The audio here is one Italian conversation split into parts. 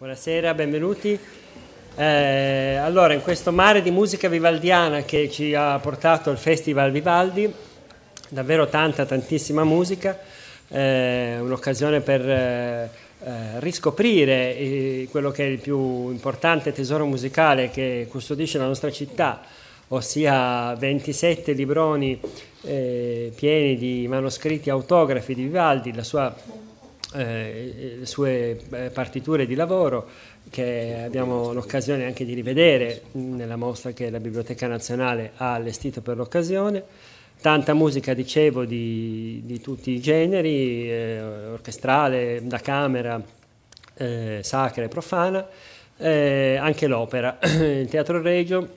Buonasera, benvenuti. Eh, allora, in questo mare di musica vivaldiana che ci ha portato il Festival Vivaldi, davvero tanta, tantissima musica, eh, un'occasione per eh, eh riscoprire eh, quello che è il più importante tesoro musicale che custodisce la nostra città, ossia 27 libroni eh, pieni di manoscritti autografi di Vivaldi, la sua eh, sue eh, partiture di lavoro che abbiamo l'occasione anche di rivedere nella mostra che la Biblioteca Nazionale ha allestito per l'occasione. Tanta musica, dicevo, di, di tutti i generi, eh, orchestrale, da camera, eh, sacra e profana, eh, anche l'opera. Il Teatro Regio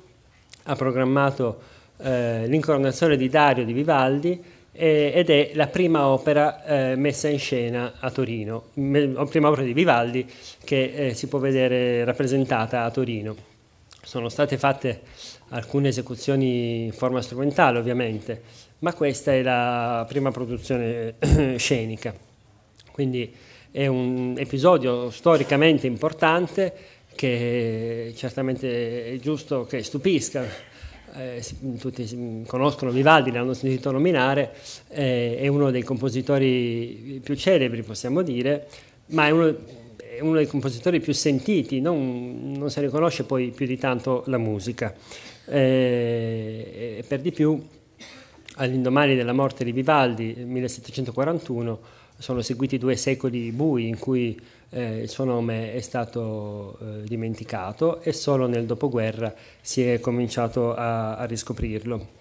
ha programmato eh, l'incoronazione di Dario di Vivaldi eh, ed è la prima opera eh, messa in scena a Torino, la prima opera di Vivaldi che eh, si può vedere rappresentata a Torino. Sono state fatte alcune esecuzioni in forma strumentale ovviamente, ma questa è la prima produzione eh, scenica. Quindi è un episodio storicamente importante che certamente è giusto che stupisca eh, tutti conoscono Vivaldi, l'hanno sentito nominare, eh, è uno dei compositori più celebri, possiamo dire, ma è uno, è uno dei compositori più sentiti, non, non, si riconosce poi più di tanto la musica. Eh, per di più, all'indomani della morte di Vivaldi, nel 1741, sono seguiti due secoli bui in cui eh, il suo nome è stato eh, dimenticato e solo nel dopoguerra si è cominciato a, a riscoprirlo.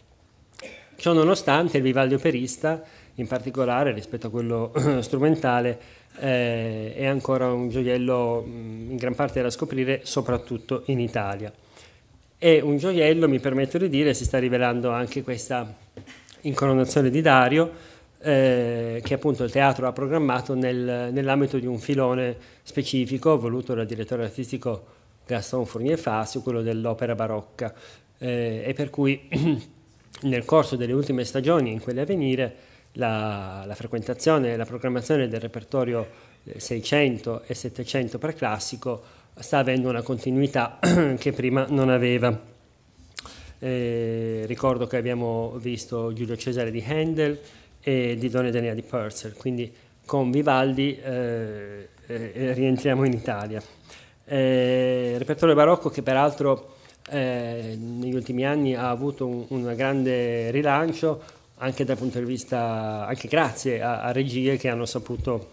Ciò nonostante il Vivaldi operista, in particolare rispetto a quello eh, strumentale, eh, è ancora un gioiello mm, in gran parte da scoprire, soprattutto in Italia. E un gioiello, mi permetto di dire, si sta rivelando anche questa incoronazione di Dario, eh, che appunto il teatro ha programmato nel, nell'ambito di un filone specifico voluto dal direttore artistico Gaston Fournier Fassi, quello dell'opera barocca, eh, e per cui nel corso delle ultime stagioni, in quelle a venire, la, la frequentazione e la programmazione del repertorio 600 eh, e 700 preclassico sta avendo una continuità che prima non aveva. Eh, ricordo che abbiamo visto Giulio Cesare di Handel, e di Don Edelina di Purcell, quindi con Vivaldi eh, eh, eh, rientriamo in Italia. Eh, repertorio barocco che peraltro eh, negli ultimi anni ha avuto un, un, grande rilancio anche dal punto di vista, anche grazie a, a regie che hanno saputo,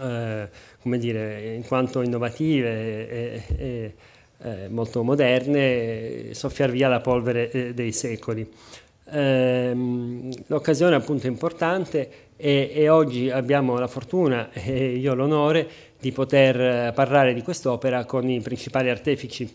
eh, come dire, in quanto innovative e, e, e molto moderne, soffiar via la polvere dei secoli ehm, l'occasione appunto è importante e, e, oggi abbiamo la fortuna e io l'onore di poter eh, parlare di quest'opera con i principali artefici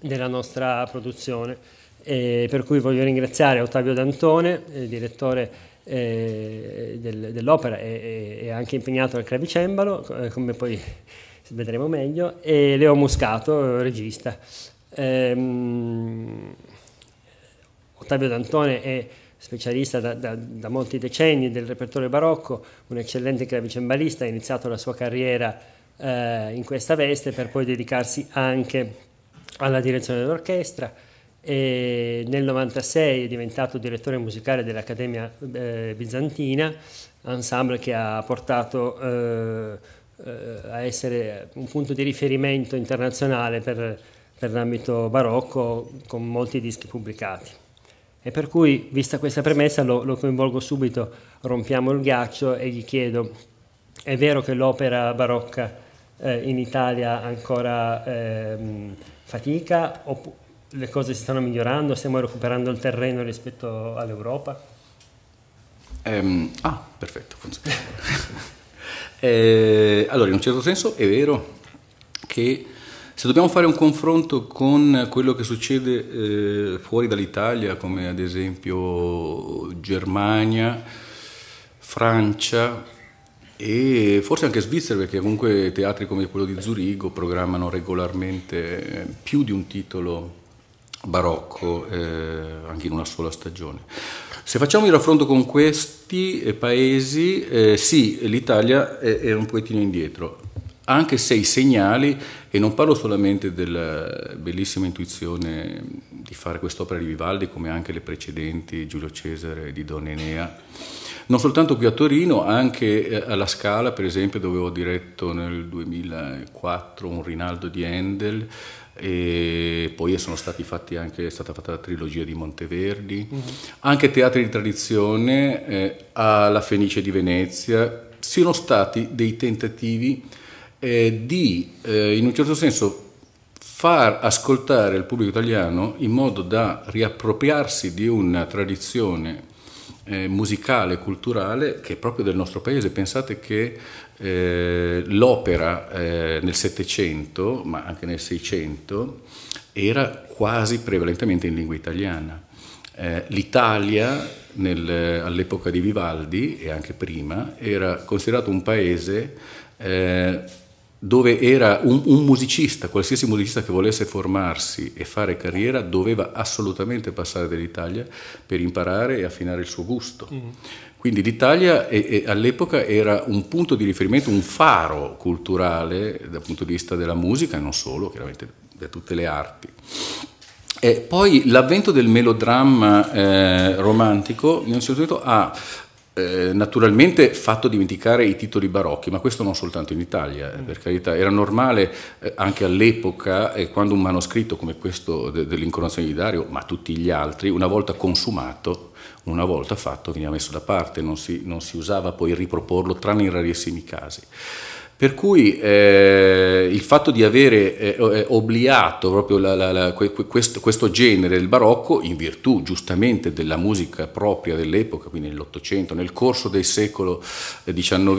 della nostra produzione. E per cui voglio ringraziare Ottavio D'Antone, direttore eh, del, dell'opera e, e, anche impegnato al clavicembalo, eh, come poi vedremo meglio, e Leo Muscato, regista. Ehm, Ottavio D'Antone è specialista da, da, da, molti decenni del repertorio barocco, un eccellente clavicembalista, ha iniziato la sua carriera eh, in questa veste per poi dedicarsi anche alla direzione dell'orchestra e nel 96 è diventato direttore musicale dell'Accademia eh, Bizantina, ensemble che ha portato eh, eh, a essere un punto di riferimento internazionale per, per l'ambito barocco con molti dischi pubblicati. E per cui, vista questa premessa, lo, lo coinvolgo subito, rompiamo il ghiaccio e gli chiedo, è vero che l'opera barocca eh, in Italia ancora eh, fatica o le cose si stanno migliorando, stiamo recuperando il terreno rispetto all'Europa? Um, ah, perfetto, funziona. eh, allora, in un certo senso è vero che se dobbiamo fare un confronto con quello che succede eh, fuori dall'Italia, come ad esempio Germania, Francia e forse anche Svizzera, perché comunque teatri come quello di Zurigo programmano regolarmente eh, più di un titolo barocco eh, anche in una sola stagione. Se facciamo il raffronto con questi eh, paesi, eh, sì, l'Italia è, è un pochettino indietro anche se i segnali, e non parlo solamente della bellissima intuizione di fare quest'opera di Vivaldi come anche le precedenti Giulio Cesare di Don Enea, non soltanto qui a Torino, anche eh, alla Scala, per esempio, dove ho diretto nel 2004 un Rinaldo di Handel, e poi anche, è stata fatta la trilogia di Monteverdi, mm-hmm. anche teatri di tradizione eh, alla Fenice di Venezia, siano stati dei tentativi è eh, di, eh, in un certo senso, far ascoltare il pubblico italiano in modo da riappropriarsi di una tradizione eh, musicale, culturale, che è proprio del nostro paese. Pensate che eh, l'opera eh, nel Settecento, ma anche nel Seicento, era quasi prevalentemente in lingua italiana. Eh, L'Italia nel, all'epoca di Vivaldi e anche prima era considerato un paese eh, dove era un, un, musicista, qualsiasi musicista che volesse formarsi e fare carriera, doveva assolutamente passare dall'Italia per imparare e affinare il suo gusto. Mm. Quindi l'Italia è, è, all'epoca era un punto di riferimento, un faro culturale dal punto di vista della musica e non solo, chiaramente da tutte le arti. E poi l'avvento del melodramma eh, romantico, in un certo senso, ha eh, naturalmente fatto dimenticare i titoli barocchi, ma questo non soltanto in Italia, eh, per carità, era normale eh, anche all'epoca eh, quando un manoscritto come questo de dell'incoronazione di Dario, ma tutti gli altri, una volta consumato, una volta fatto, veniva messo da parte, non si, non si usava poi riproporlo, tranne in rarissimi casi. Per cui eh, il fatto di avere eh, eh obbliato proprio la, la, la, questo, questo, genere del barocco, in virtù giustamente della musica propria dell'epoca, quindi nell'Ottocento, nel corso del secolo XIX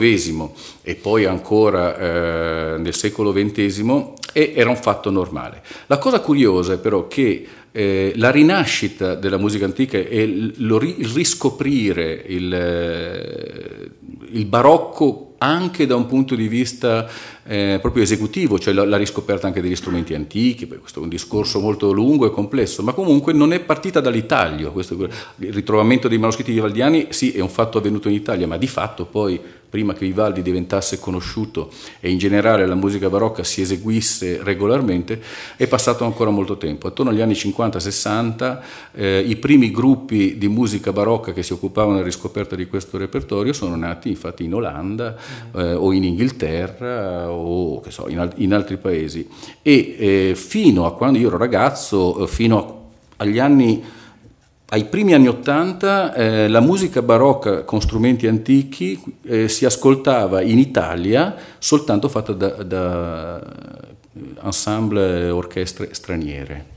eh, e poi ancora eh, nel secolo XX, era un fatto normale. La cosa curiosa è però che eh, la rinascita della musica antica e il, riscoprire il, eh, il barocco anche da un punto di vista eh, proprio esecutivo, cioè la, la, riscoperta anche degli strumenti antichi, questo è un discorso molto lungo e complesso, ma comunque non è partita dall'Italia, questo, il ritrovamento dei manoscritti di Valdiani sì è un fatto avvenuto in Italia, ma di fatto poi prima che Vivaldi diventasse conosciuto e in generale la musica barocca si eseguisse regolarmente, è passato ancora molto tempo. Attorno agli anni 50-60 eh, i primi gruppi di musica barocca che si occupavano della riscoperta di questo repertorio sono nati infatti in Olanda eh, o in Inghilterra o so, in, alt- in, altri paesi. E eh, fino a quando io ero ragazzo, eh, fino a agli anni ai primi anni Ottanta eh, la musica barocca con strumenti antichi eh, si ascoltava in Italia soltanto fatta da, da eh, ensemble orchestre straniere.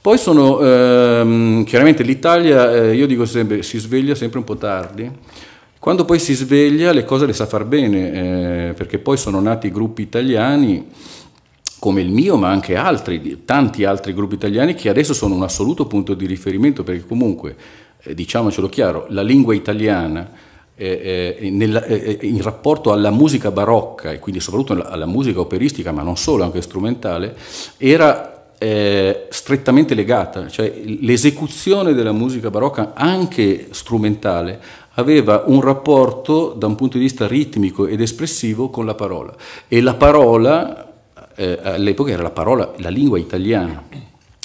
Poi sono, ehm, chiaramente l'Italia, eh, io dico sempre, si sveglia sempre un po' tardi, quando poi si sveglia le cose le sa far bene, eh, perché poi sono nati gruppi italiani come il mio, ma anche altri, tanti altri gruppi italiani che adesso sono un assoluto punto di riferimento perché comunque, eh, diciamocelo chiaro, la lingua italiana eh, eh, nella, eh, eh, in rapporto alla musica barocca e quindi soprattutto alla musica operistica, ma non solo, anche strumentale, era eh, strettamente legata, cioè l'esecuzione della musica barocca anche strumentale aveva un rapporto da un punto di vista ritmico ed espressivo con la parola e la parola eh, all'epoca era la parola, la lingua italiana.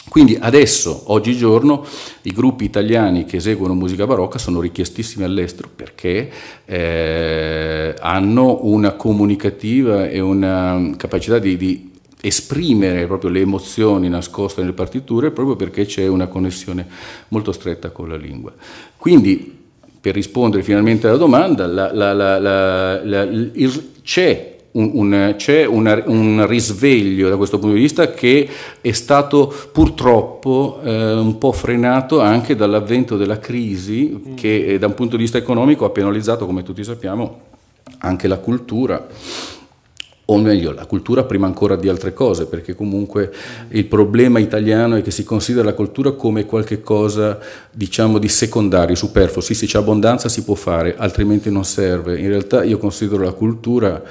Quindi adesso, oggigiorno, i gruppi italiani che eseguono musica barocca sono richiestissimi all'estero perché eh, hanno una comunicativa e una capacità di, di esprimere proprio le emozioni nascoste nelle partiture proprio perché c'è una connessione molto stretta con la lingua. Quindi, per rispondere finalmente alla domanda, la, la, la, c'è un, un, c'è un, un, risveglio da questo punto di vista che è stato purtroppo eh, un po' frenato anche dall'avvento della crisi che eh, da un punto di vista economico ha penalizzato, come tutti sappiamo, anche la cultura o meglio la cultura prima ancora di altre cose, perché comunque il problema italiano è che si considera la cultura come qualcosa diciamo di secondario, superfluo, sì se c'è abbondanza si può fare, altrimenti non serve. In realtà io considero la cultura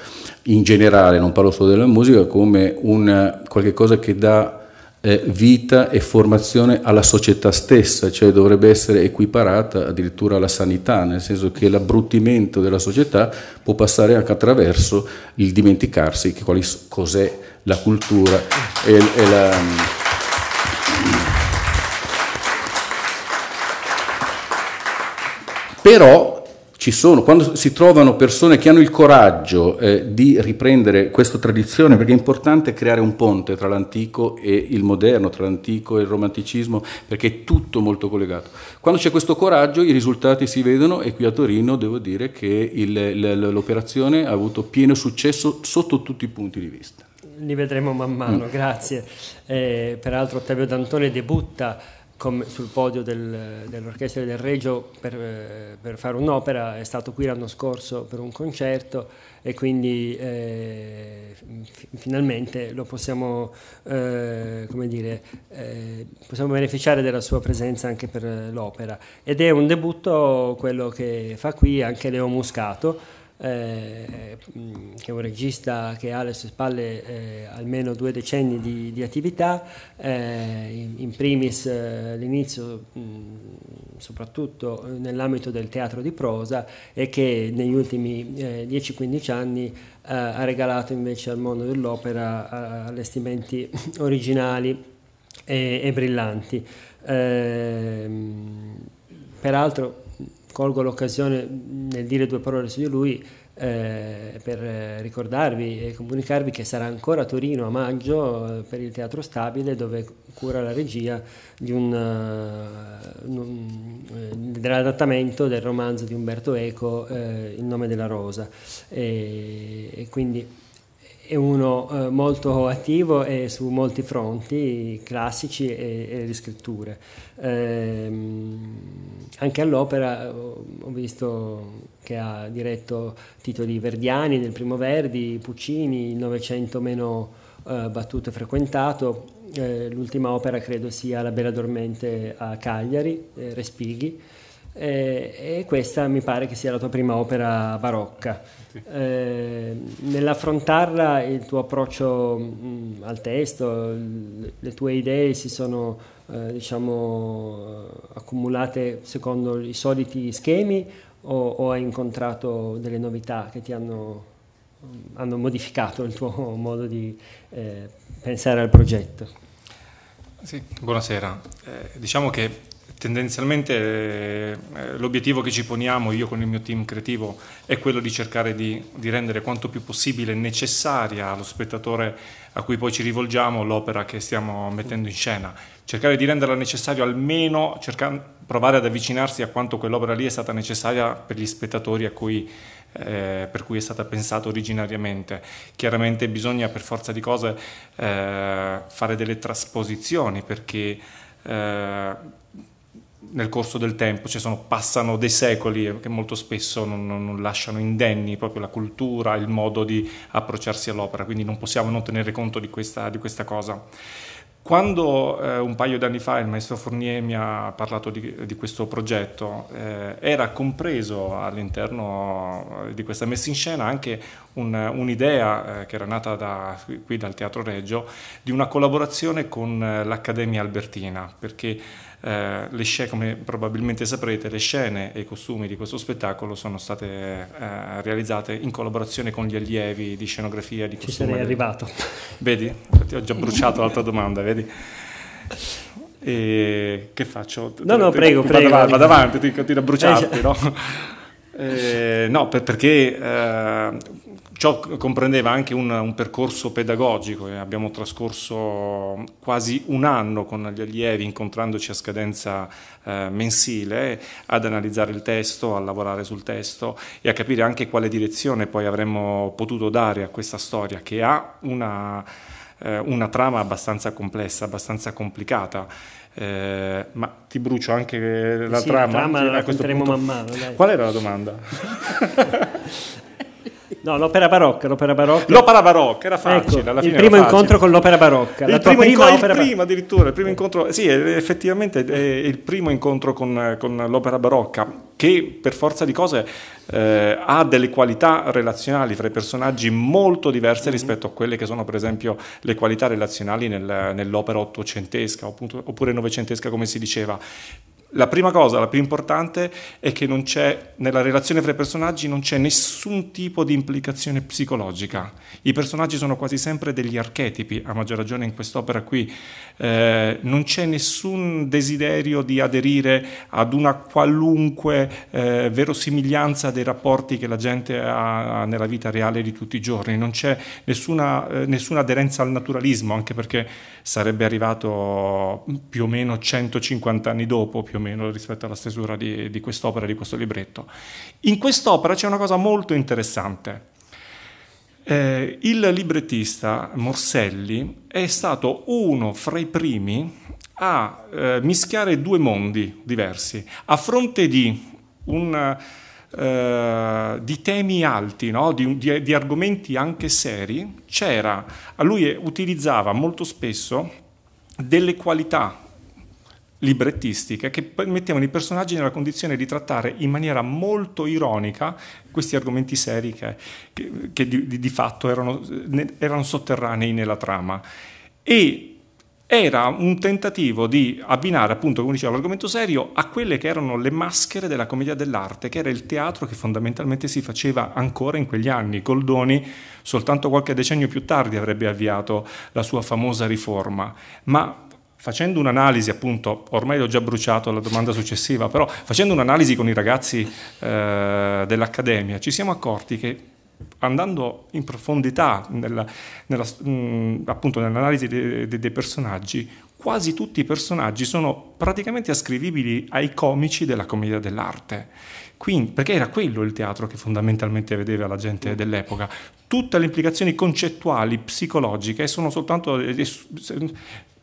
in generale, non parlo solo della musica, come un qualcosa che dà eh, vita e formazione alla società stessa, cioè dovrebbe essere equiparata addirittura alla sanità, nel senso che l'abbruttimento della società può passare anche attraverso il dimenticarsi che quali, cos'è la cultura e, e la... Mm. Però ci sono, quando si trovano persone che hanno il coraggio eh, di riprendere questa tradizione, perché è importante creare un ponte tra l'antico e il moderno, tra l'antico e il romanticismo, perché è tutto molto collegato. Quando c'è questo coraggio i risultati si vedono e qui a Torino devo dire che l'operazione ha avuto pieno successo sotto tutti i punti di vista. Li vedremo man mano, mm. grazie. Eh, peraltro Ottavio D'Antone debutta sul podio del, dell'Orchestra del Regio per, eh, per, fare un'opera, è stato qui l'anno scorso per un concerto e quindi eh, finalmente lo possiamo, eh, come dire, eh, possiamo beneficiare della sua presenza anche per l'opera. Ed è un debutto quello che fa qui anche Leo Muscato eh, che è un regista che ha alle sue spalle eh, almeno due decenni di, di attività, eh, in, in, primis eh, l'inizio mh, soprattutto nell'ambito del teatro di prosa e che negli ultimi 10-15 eh, anni ha regalato invece al mondo dell'opera allestimenti originali e, e brillanti. Ehm, peraltro colgo l'occasione nel dire due parole su di lui eh, per ricordarvi e comunicarvi che sarà ancora a Torino a maggio eh, per il Teatro Stabile dove cura la regia un, eh, un, eh, dell'adattamento del romanzo di Umberto Eco Il nome della rosa e, e quindi è uno eh, molto attivo e su molti fronti, classici e, e riscritture. Eh, anche all'opera eh, ho visto che ha diretto titoli verdiani del Primo Verdi, Puccini, il Novecento meno eh, battuto e frequentato. Eh, l'ultima opera credo sia La Bella Dormente a Cagliari, eh, Respighi. Eh, e questa mi pare che sia la tua prima opera barocca. Sì. Eh, nell'affrontarla il tuo approccio mh, mm, al testo, l- le tue idee si sono eh, diciamo, accumulate secondo i soliti schemi o-, o, hai incontrato delle novità che ti hanno, hanno modificato il tuo modo di eh, pensare al progetto? Sì, buonasera. Eh, diciamo che tendenzialmente eh, eh, l'obiettivo che ci poniamo io con il mio team creativo è quello di cercare di, di, rendere quanto più possibile necessaria allo spettatore a cui poi ci rivolgiamo l'opera che stiamo mettendo in scena, cercare di renderla necessaria almeno cercando, provare ad avvicinarsi a quanto quell'opera lì è stata necessaria per gli spettatori cui, eh, per cui è stata pensata originariamente. Chiaramente bisogna per forza di cose eh, fare delle trasposizioni perché eh, nel corso del tempo, cioè sono, passano dei secoli che molto spesso non, non, lasciano indenni proprio la cultura, il modo di approcciarsi all'opera, quindi non possiamo non tenere conto di questa, di questa cosa. Quando eh, un paio di anni fa il maestro Fournier mi ha parlato di, di questo progetto, eh, era compreso all'interno eh, di questa messa in scena anche un, un'idea eh, che era nata da, qui dal Teatro Reggio di una collaborazione con eh, l'Accademia Albertina, perché eh, le scene, come probabilmente saprete, le scene e i costumi di questo spettacolo sono state eh, realizzate in collaborazione con gli allievi di scenografia di costume. Ci sarei arrivato. Vedi? Ti ho già bruciato l'altra domanda, vedi? E che faccio? No, no, prego, prego. Avanti, vado avanti, ti, ti a bruciarti, no? Eh, no, per, perché eh, Ciò comprendeva anche un, un percorso pedagogico e eh, abbiamo trascorso quasi un anno con gli allievi incontrandoci a scadenza eh, mensile ad analizzare il testo, a lavorare sul testo e a capire anche quale direzione poi avremmo potuto dare a questa storia che ha una, eh, una trama abbastanza complessa, abbastanza complicata. Eh, ma ti brucio anche la sì, trama. La trama la a man mano. Dai. Qual era la domanda? No, l'opera barocca, l'opera barocca. L'opera barocca era facile. Ecco, il primo incontro con l'opera barocca. Il primo, inco- il primo addirittura, il primo incontro, sì, eh, effettivamente è eh, il primo incontro con, con l'opera barocca, che per forza di cose eh, ha delle qualità relazionali fra i personaggi molto diverse mm-hmm. rispetto a quelle che sono per esempio le qualità relazionali nel, nell'opera ottocentesca oppure novecentesca come si diceva la prima cosa, la più importante, è che nella relazione fra i personaggi non c'è nessun tipo di implicazione psicologica. I personaggi sono quasi sempre degli archetipi, a maggior ragione in quest'opera qui eh, non c'è nessun desiderio di aderire ad una qualunque eh, verosimiglianza dei rapporti che la gente ha nella vita reale di tutti i giorni, non c'è nessuna, eh, nessuna aderenza al naturalismo, anche perché sarebbe arrivato più o meno 150 anni dopo, più o meno rispetto alla stesura di, di quest'opera, di questo libretto. In quest'opera c'è una cosa molto interessante eh, il librettista Morselli è stato uno fra i primi a eh, mischiare due mondi diversi, a fronte di, un, eh, di temi alti, no? di, di, di, argomenti anche seri, c'era, lui utilizzava molto spesso delle qualità librettistiche che mettevano i personaggi nella condizione di trattare in maniera molto ironica questi argomenti seri che, che, che di, di, fatto erano, erano sotterranei nella trama. E era un tentativo di abbinare, appunto, come diceva, l'argomento serio a quelle che erano le maschere della commedia dell'arte, che era il teatro che fondamentalmente si faceva ancora in quegli anni. Goldoni, soltanto qualche decennio più tardi, avrebbe avviato la sua famosa riforma, ma facendo un'analisi, appunto, ormai l'ho già bruciato la domanda successiva, però facendo un'analisi con i ragazzi eh, dell'Accademia ci siamo accorti che andando in profondità nella, nella, mh, mm, appunto nell'analisi de, de, dei personaggi, quasi tutti i personaggi sono praticamente ascrivibili ai comici della commedia dell'arte. Quindi, perché era quello il teatro che fondamentalmente vedeva la gente dell'epoca. Tutte le implicazioni concettuali, psicologiche, sono soltanto eh,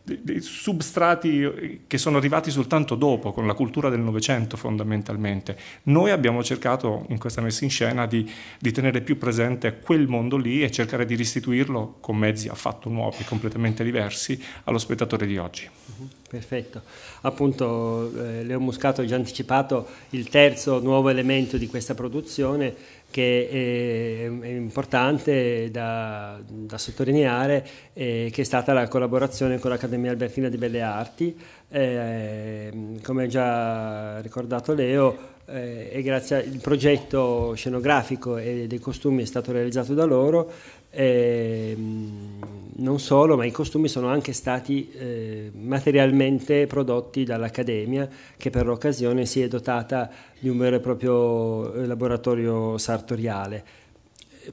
dei substrati eh, che sono arrivati soltanto dopo, con la cultura del Novecento fondamentalmente. Noi abbiamo cercato in questa messa in scena di, di, tenere più presente quel mondo lì e cercare di restituirlo con mezzi affatto nuovi, completamente diversi, allo spettatore di oggi. Mhm, perfetto. Appunto, eh, Leo Muscato ha già anticipato il terzo nuovo elemento di questa produzione che è, è importante da, da sottolineare, eh, che è stata la collaborazione con l'Accademia Albertina di Belle Arti. Eh, come già ricordato Leo, eh, e grazie al progetto scenografico e dei costumi è stato realizzato da loro. Ehm, non solo, ma i costumi sono anche stati eh, materialmente prodotti dall'Accademia che per l'occasione si è dotata di un vero e proprio eh, laboratorio sartoriale.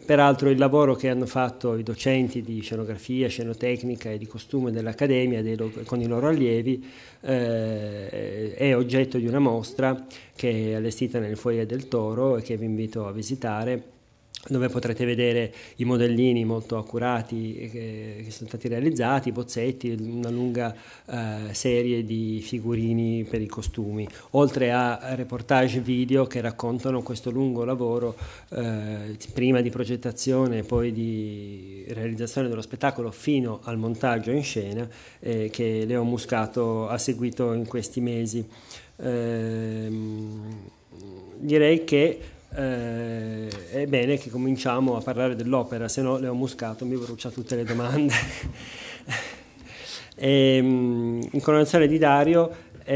Peraltro il lavoro che hanno fatto i docenti di scenografia, scenotecnica e di costume dell'Accademia con i loro allievi eh, è oggetto di una mostra che è allestita nel Foyer del Toro e che vi invito a visitare dove potrete vedere i modellini molto accurati eh, che, che sono stati realizzati, i bozzetti, una lunga eh, serie di figurini per i costumi, oltre a reportage video che raccontano questo lungo lavoro eh, prima di progettazione e poi di realizzazione dello spettacolo fino al montaggio in scena eh, che Leo Muscato ha seguito in questi mesi. Ehm, direi che eh, è bene che cominciamo a parlare dell'opera, se no Leo muscato, mi brucia tutte le domande. e, ehm, Incoronazione di Dario è,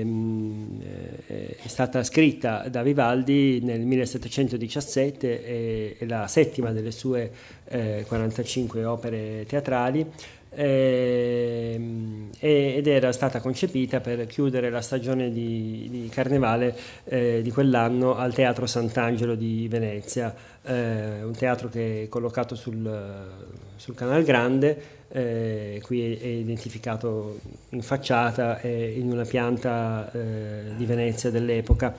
ehm, eh, è, stata scritta da Vivaldi nel 1717, è, è la settima delle sue eh, 45 opere teatrali Ehm, ed era stata concepita per chiudere la stagione di, di carnevale eh, di quell'anno al Teatro Sant'Angelo di Venezia, eh, un teatro che è collocato sul, sul Canal Grande, eh, qui è, è, identificato in facciata in una pianta eh, di Venezia dell'epoca.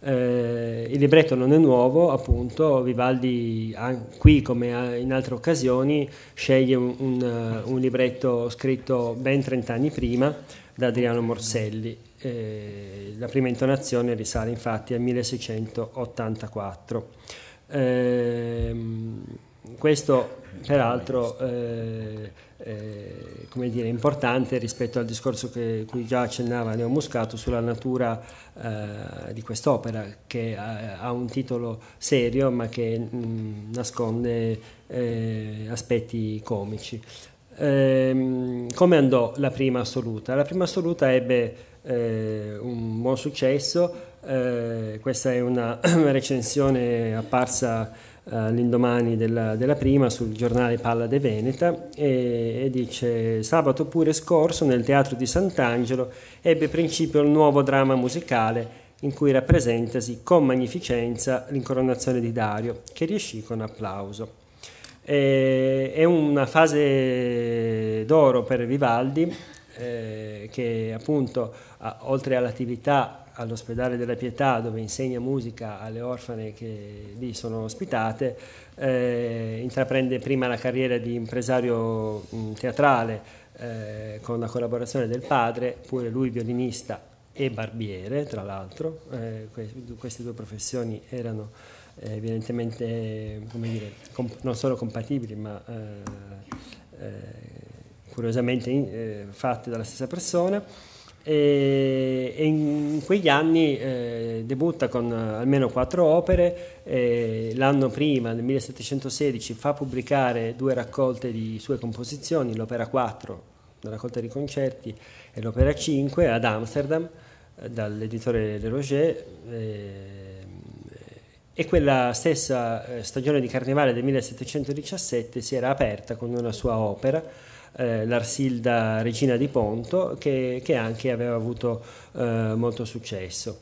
Eh, il libretto non è nuovo, appunto, Vivaldi qui come in altre occasioni sceglie un, un, eh, un libretto scritto ben 30 anni prima da Adriano Morselli. Eh, la prima intonazione risale infatti al 1684. Eh, questo peraltro eh, eh, come dire, importante rispetto al discorso che, cui già accennava Neo Muscato sulla natura eh, di quest'opera che ha, eh, ha, un titolo serio ma che mh, mm, nasconde eh, aspetti comici. Ehm, come andò la prima assoluta? La prima assoluta ebbe eh, un buon successo, questa è una recensione apparsa all'indomani eh, della, della, prima sul giornale Palla de Veneta e, e, dice sabato pure scorso nel teatro di Sant'Angelo ebbe principio il nuovo dramma musicale in cui rappresentasi con magnificenza l'incoronazione di Dario che riuscì con applauso. E, è una fase d'oro per Vivaldi eh, che appunto a, oltre all'attività all'ospedale della Pietà dove insegna musica alle orfane che lì sono ospitate, eh, intraprende prima la carriera di impresario mh, mm, teatrale eh, con la collaborazione del padre, pure lui violinista e barbiere, tra l'altro, eh, que- queste due professioni erano eh, evidentemente dire, comp- non solo compatibili ma eh, eh, curiosamente in- fatte dalla stessa persona e, in quegli anni eh, debutta con eh, almeno quattro opere, eh, l'anno prima, nel 1716, fa pubblicare due raccolte di sue composizioni, l'opera 4, una raccolta di concerti, e l'opera 5 ad Amsterdam eh, dall'editore Le Roger. e quella stessa eh, stagione di carnevale del 1717 si era aperta con una sua opera, eh, l'Arsilda Regina di Ponto che, che anche aveva avuto eh, molto successo.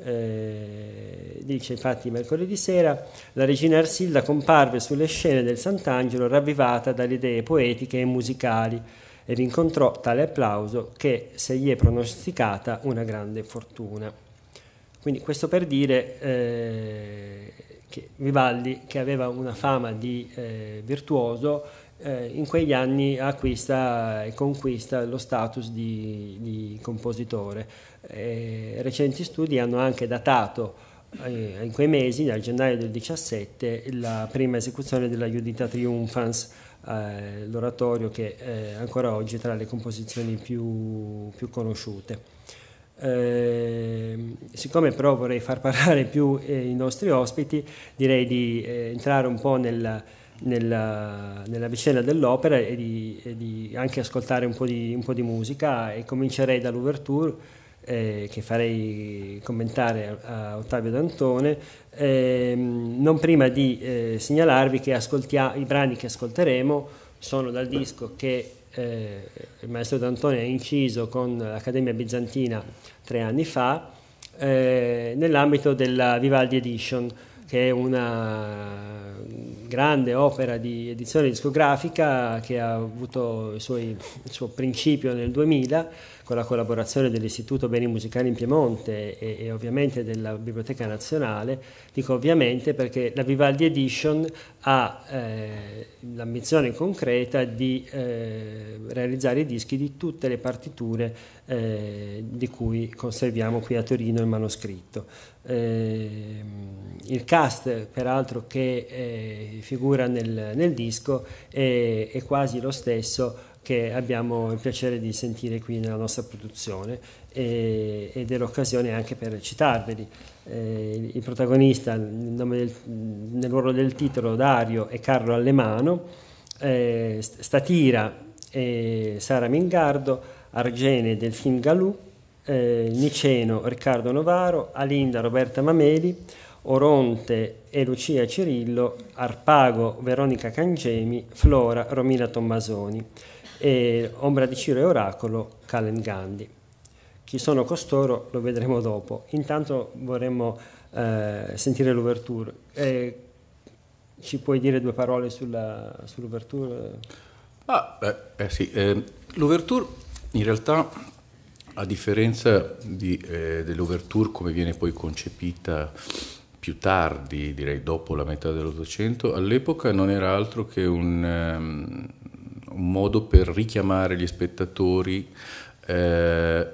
Eh, dice infatti mercoledì sera la regina Arsilda comparve sulle scene del Sant'Angelo ravvivata dalle idee poetiche e musicali ed incontrò tale applauso che se gli è pronosticata una grande fortuna. Quindi questo per dire eh, che Vivaldi, che aveva una fama di eh, virtuoso, eh, in quegli anni acquista e conquista lo status di, di compositore. Eh, recenti studi hanno anche datato eh, in quei mesi, nel gennaio del 17, la prima esecuzione della Judita Triumphans, eh, l'oratorio che eh, ancora oggi è tra le composizioni più, più conosciute. Eh, siccome però vorrei far parlare più eh, i nostri ospiti, direi di eh, entrare un po' nel, nella, nella vicenda dell'opera e di, e di anche ascoltare un po' di, un po' di, musica e comincerei dall'ouverture eh, che farei commentare a, a Ottavio D'Antone, eh, non prima di eh, segnalarvi che ascoltia- i brani che ascolteremo sono dal disco che eh, il maestro D'Antone ha inciso con l'Accademia Bizantina tre anni fa eh, nell'ambito della Vivaldi Edition che è una grande opera di edizione discografica che ha avuto il suo, il suo principio nel 2000 con la collaborazione dell'Istituto Beni Musicali in Piemonte e, e ovviamente della Biblioteca Nazionale, dico ovviamente perché la Vivaldi Edition ha eh, l'ambizione concreta di eh, realizzare i dischi di tutte le partiture eh, di cui conserviamo qui a Torino il manoscritto. Eh, il cast, peraltro, che eh, figura nel, nel disco è, è quasi lo stesso che abbiamo il piacere di sentire qui nella nostra produzione e, ed è l'occasione anche per citarveli. Eh, il protagonista, del, nel ruolo del titolo, Dario e Carlo Allemano, eh, Statira e Sara Mingardo, Argene Delfin Galù, eh, Niceno Riccardo Novaro, Alinda Roberta Mameli, Oronte e Lucia Cirillo, Arpago Veronica Cangemi, Flora Romina Tommasoni e Ombra di Ciro e Oracolo, Kalen Gandhi. Chi sono costoro lo vedremo dopo. Intanto vorremmo eh, sentire l'ouverture. Eh, ci puoi dire due parole sulla, sull'ouverture? Ah, beh, eh sì, eh, l'ouverture in realtà, a differenza di, eh, dell'ouverture come viene poi concepita più tardi, direi dopo la metà dell'Ottocento, all'epoca non era altro che un, ehm, un modo per richiamare gli spettatori eh,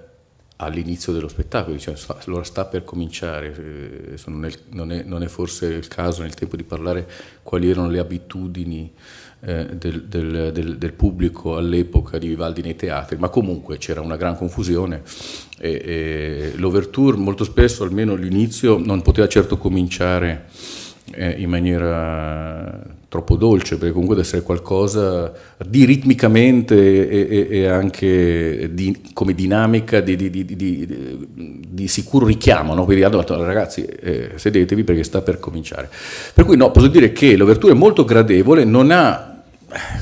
all'inizio dello spettacolo, diciamo, allora sta per cominciare, eh, nel, non, è, non, è, forse il caso nel tempo di parlare quali erano le abitudini eh, del, del, del, del, pubblico all'epoca di Vivaldi nei teatri, ma comunque c'era una gran confusione e, e l'ouverture molto spesso, almeno all'inizio, non poteva certo cominciare eh, in maniera troppo dolce, perché comunque deve essere qualcosa di ritmicamente e, e, e anche di, come dinamica di, di, di sicuro richiamo. No? Quindi hanno detto ragazzi eh, sedetevi perché sta per cominciare. Per cui no, posso dire che l'ouverture è molto gradevole, non ha eh,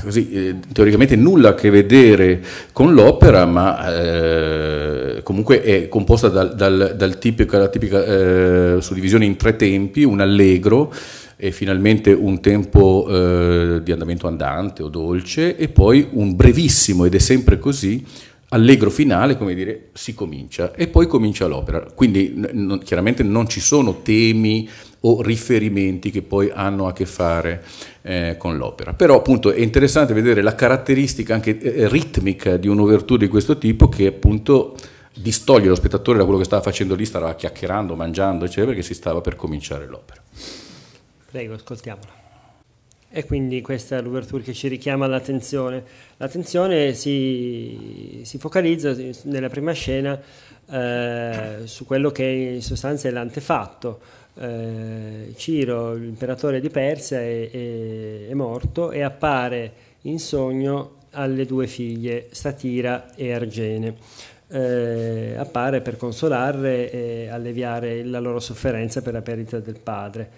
Così, eh, teoricamente nulla a che vedere con l'opera, ma eh, comunque è composta dal, dal, dal tipico, dalla tipica eh, suddivisione in tre tempi, un allegro, e finalmente un tempo eh, di andamento andante o dolce e poi un brevissimo, ed è sempre così, allegro finale, come dire, si comincia e poi comincia l'opera. Quindi non, chiaramente non ci sono temi o riferimenti che poi hanno a che fare eh, con l'opera. Però appunto è interessante vedere la caratteristica anche eh, ritmica di un'ouverture di questo tipo che appunto distoglie lo spettatore da quello che stava facendo lì, stava chiacchierando, mangiando, eccetera, perché si stava per cominciare l'opera. Prego, ascoltiamola. E quindi questa è l'ouverture che ci richiama l'attenzione. L'attenzione si, si focalizza nella prima scena eh, su quello che in sostanza è l'antefatto. Eh, Ciro, l'imperatore di Persia, è, è, è morto e appare in sogno alle due figlie, Satira e Argene. Eh, appare per consolarle e alleviare la loro sofferenza per la perdita del padre.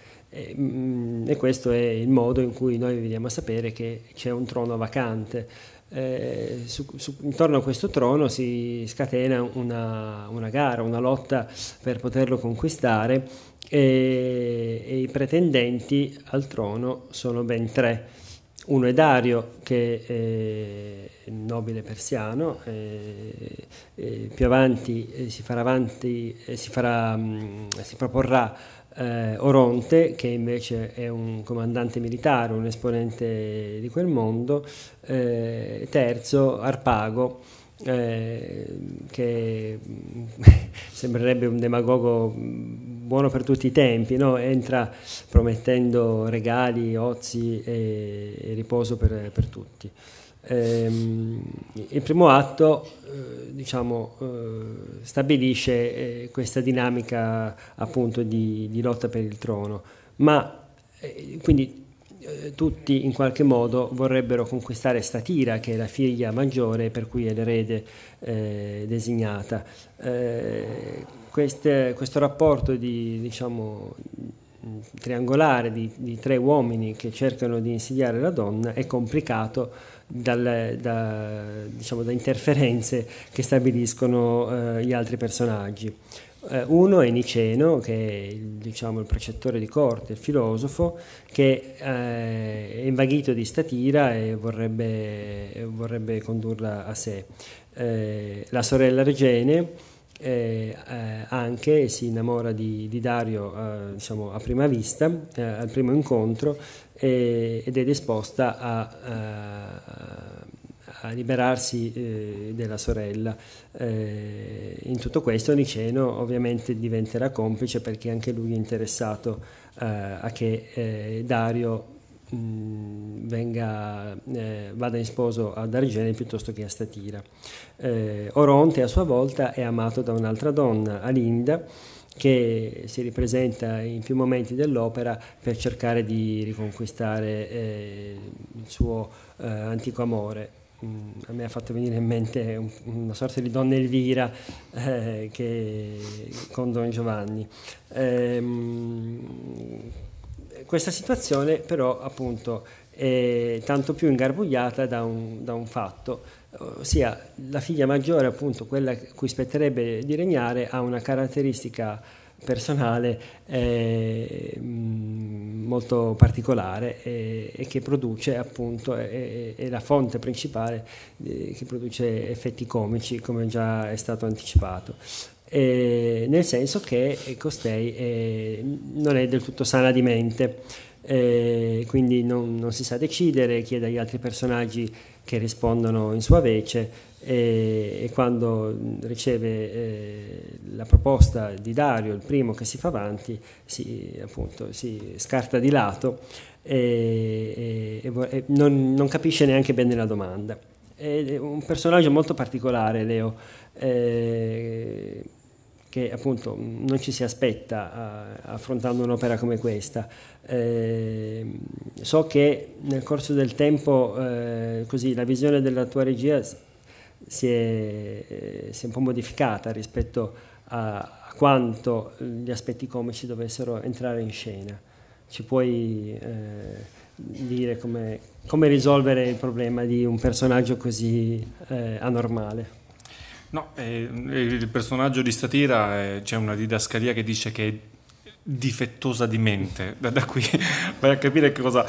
Mm, e questo è il modo in cui noi veniamo a sapere che c'è un trono vacante. Eh, su, su, intorno a questo trono si scatena una, una gara, una lotta per poterlo conquistare e, e, i pretendenti al trono sono ben tre. Uno è Dario, che è nobile persiano, e, e più avanti eh, si farà avanti, eh, si, farà, mm, si proporrà eh, Oronte, che invece è un comandante militare, un esponente di quel mondo, eh, terzo Arpago, eh, che mm, sembrerebbe un demagogo mm, buono per tutti i tempi, no? entra promettendo regali, ozi e, e riposo per, per tutti. Ehm, il primo atto eh, diciamo, eh, stabilisce eh, questa dinamica appunto di, di lotta per il trono, ma quindi tutti in qualche modo vorrebbero conquistare Statira, che è la figlia maggiore, per cui è l'erede eh, designata. Eh, queste, questo rapporto di, diciamo, triangolare di, di, tre uomini che cercano di insidiare la donna è complicato dal, da, diciamo, da, interferenze che stabiliscono eh, gli altri personaggi. Eh, uno è Niceno, che è diciamo, il precettore di corte, il filosofo, che eh, è invaghito di statira e vorrebbe, vorrebbe condurla a sé. Eh, la sorella Regene. Eh, eh, anche si innamora di, di Dario eh, diciamo, a prima vista, eh, al primo incontro, eh, ed è disposta a, a, eh, a liberarsi eh, della sorella. Eh, in tutto questo Niceno ovviamente diventerà complice perché anche lui è interessato eh, a che Dario venga, eh, vada in sposo ad Argene piuttosto che a Statira. Eh, Oronte a sua volta è amato da un'altra donna, Alinda, che si ripresenta in più momenti dell'opera per cercare di riconquistare eh, il suo eh, antico amore. Mm, a me ha fatto venire in mente una sorta di donna Elvira eh, che, con Don Giovanni. Ehm, questa situazione però appunto è tanto più ingarbugliata da un, da un fatto ossia eh, la figlia maggiore, appunto quella cui spetterebbe di regnare, ha una caratteristica personale eh, molto particolare e, e, che produce appunto è, è la fonte principale eh, che produce effetti comici come già è stato anticipato eh, nel senso che eh, costei eh, non è del tutto sana di mente quindi non, non, si sa decidere chiede agli altri personaggi che rispondono in sua vece e, quando riceve eh, la proposta di Dario, il primo che si fa avanti, si, appunto, si scarta di lato e, e, e non, non, capisce neanche bene la domanda. È un personaggio molto particolare, Leo. Eh, che appunto non ci si aspetta uh, affrontando un'opera come questa. Eh, so che nel corso del tempo eh, così, la visione della tua regia si è, eh, si è un po' modificata rispetto a, a, quanto gli aspetti comici dovessero entrare in scena. Ci puoi eh, dire come, come, risolvere il problema di un personaggio così anormale? No, eh, il personaggio di Statira eh, c'è una didascalia che dice che è difettosa di mente. Da, da qui vai a capire cosa,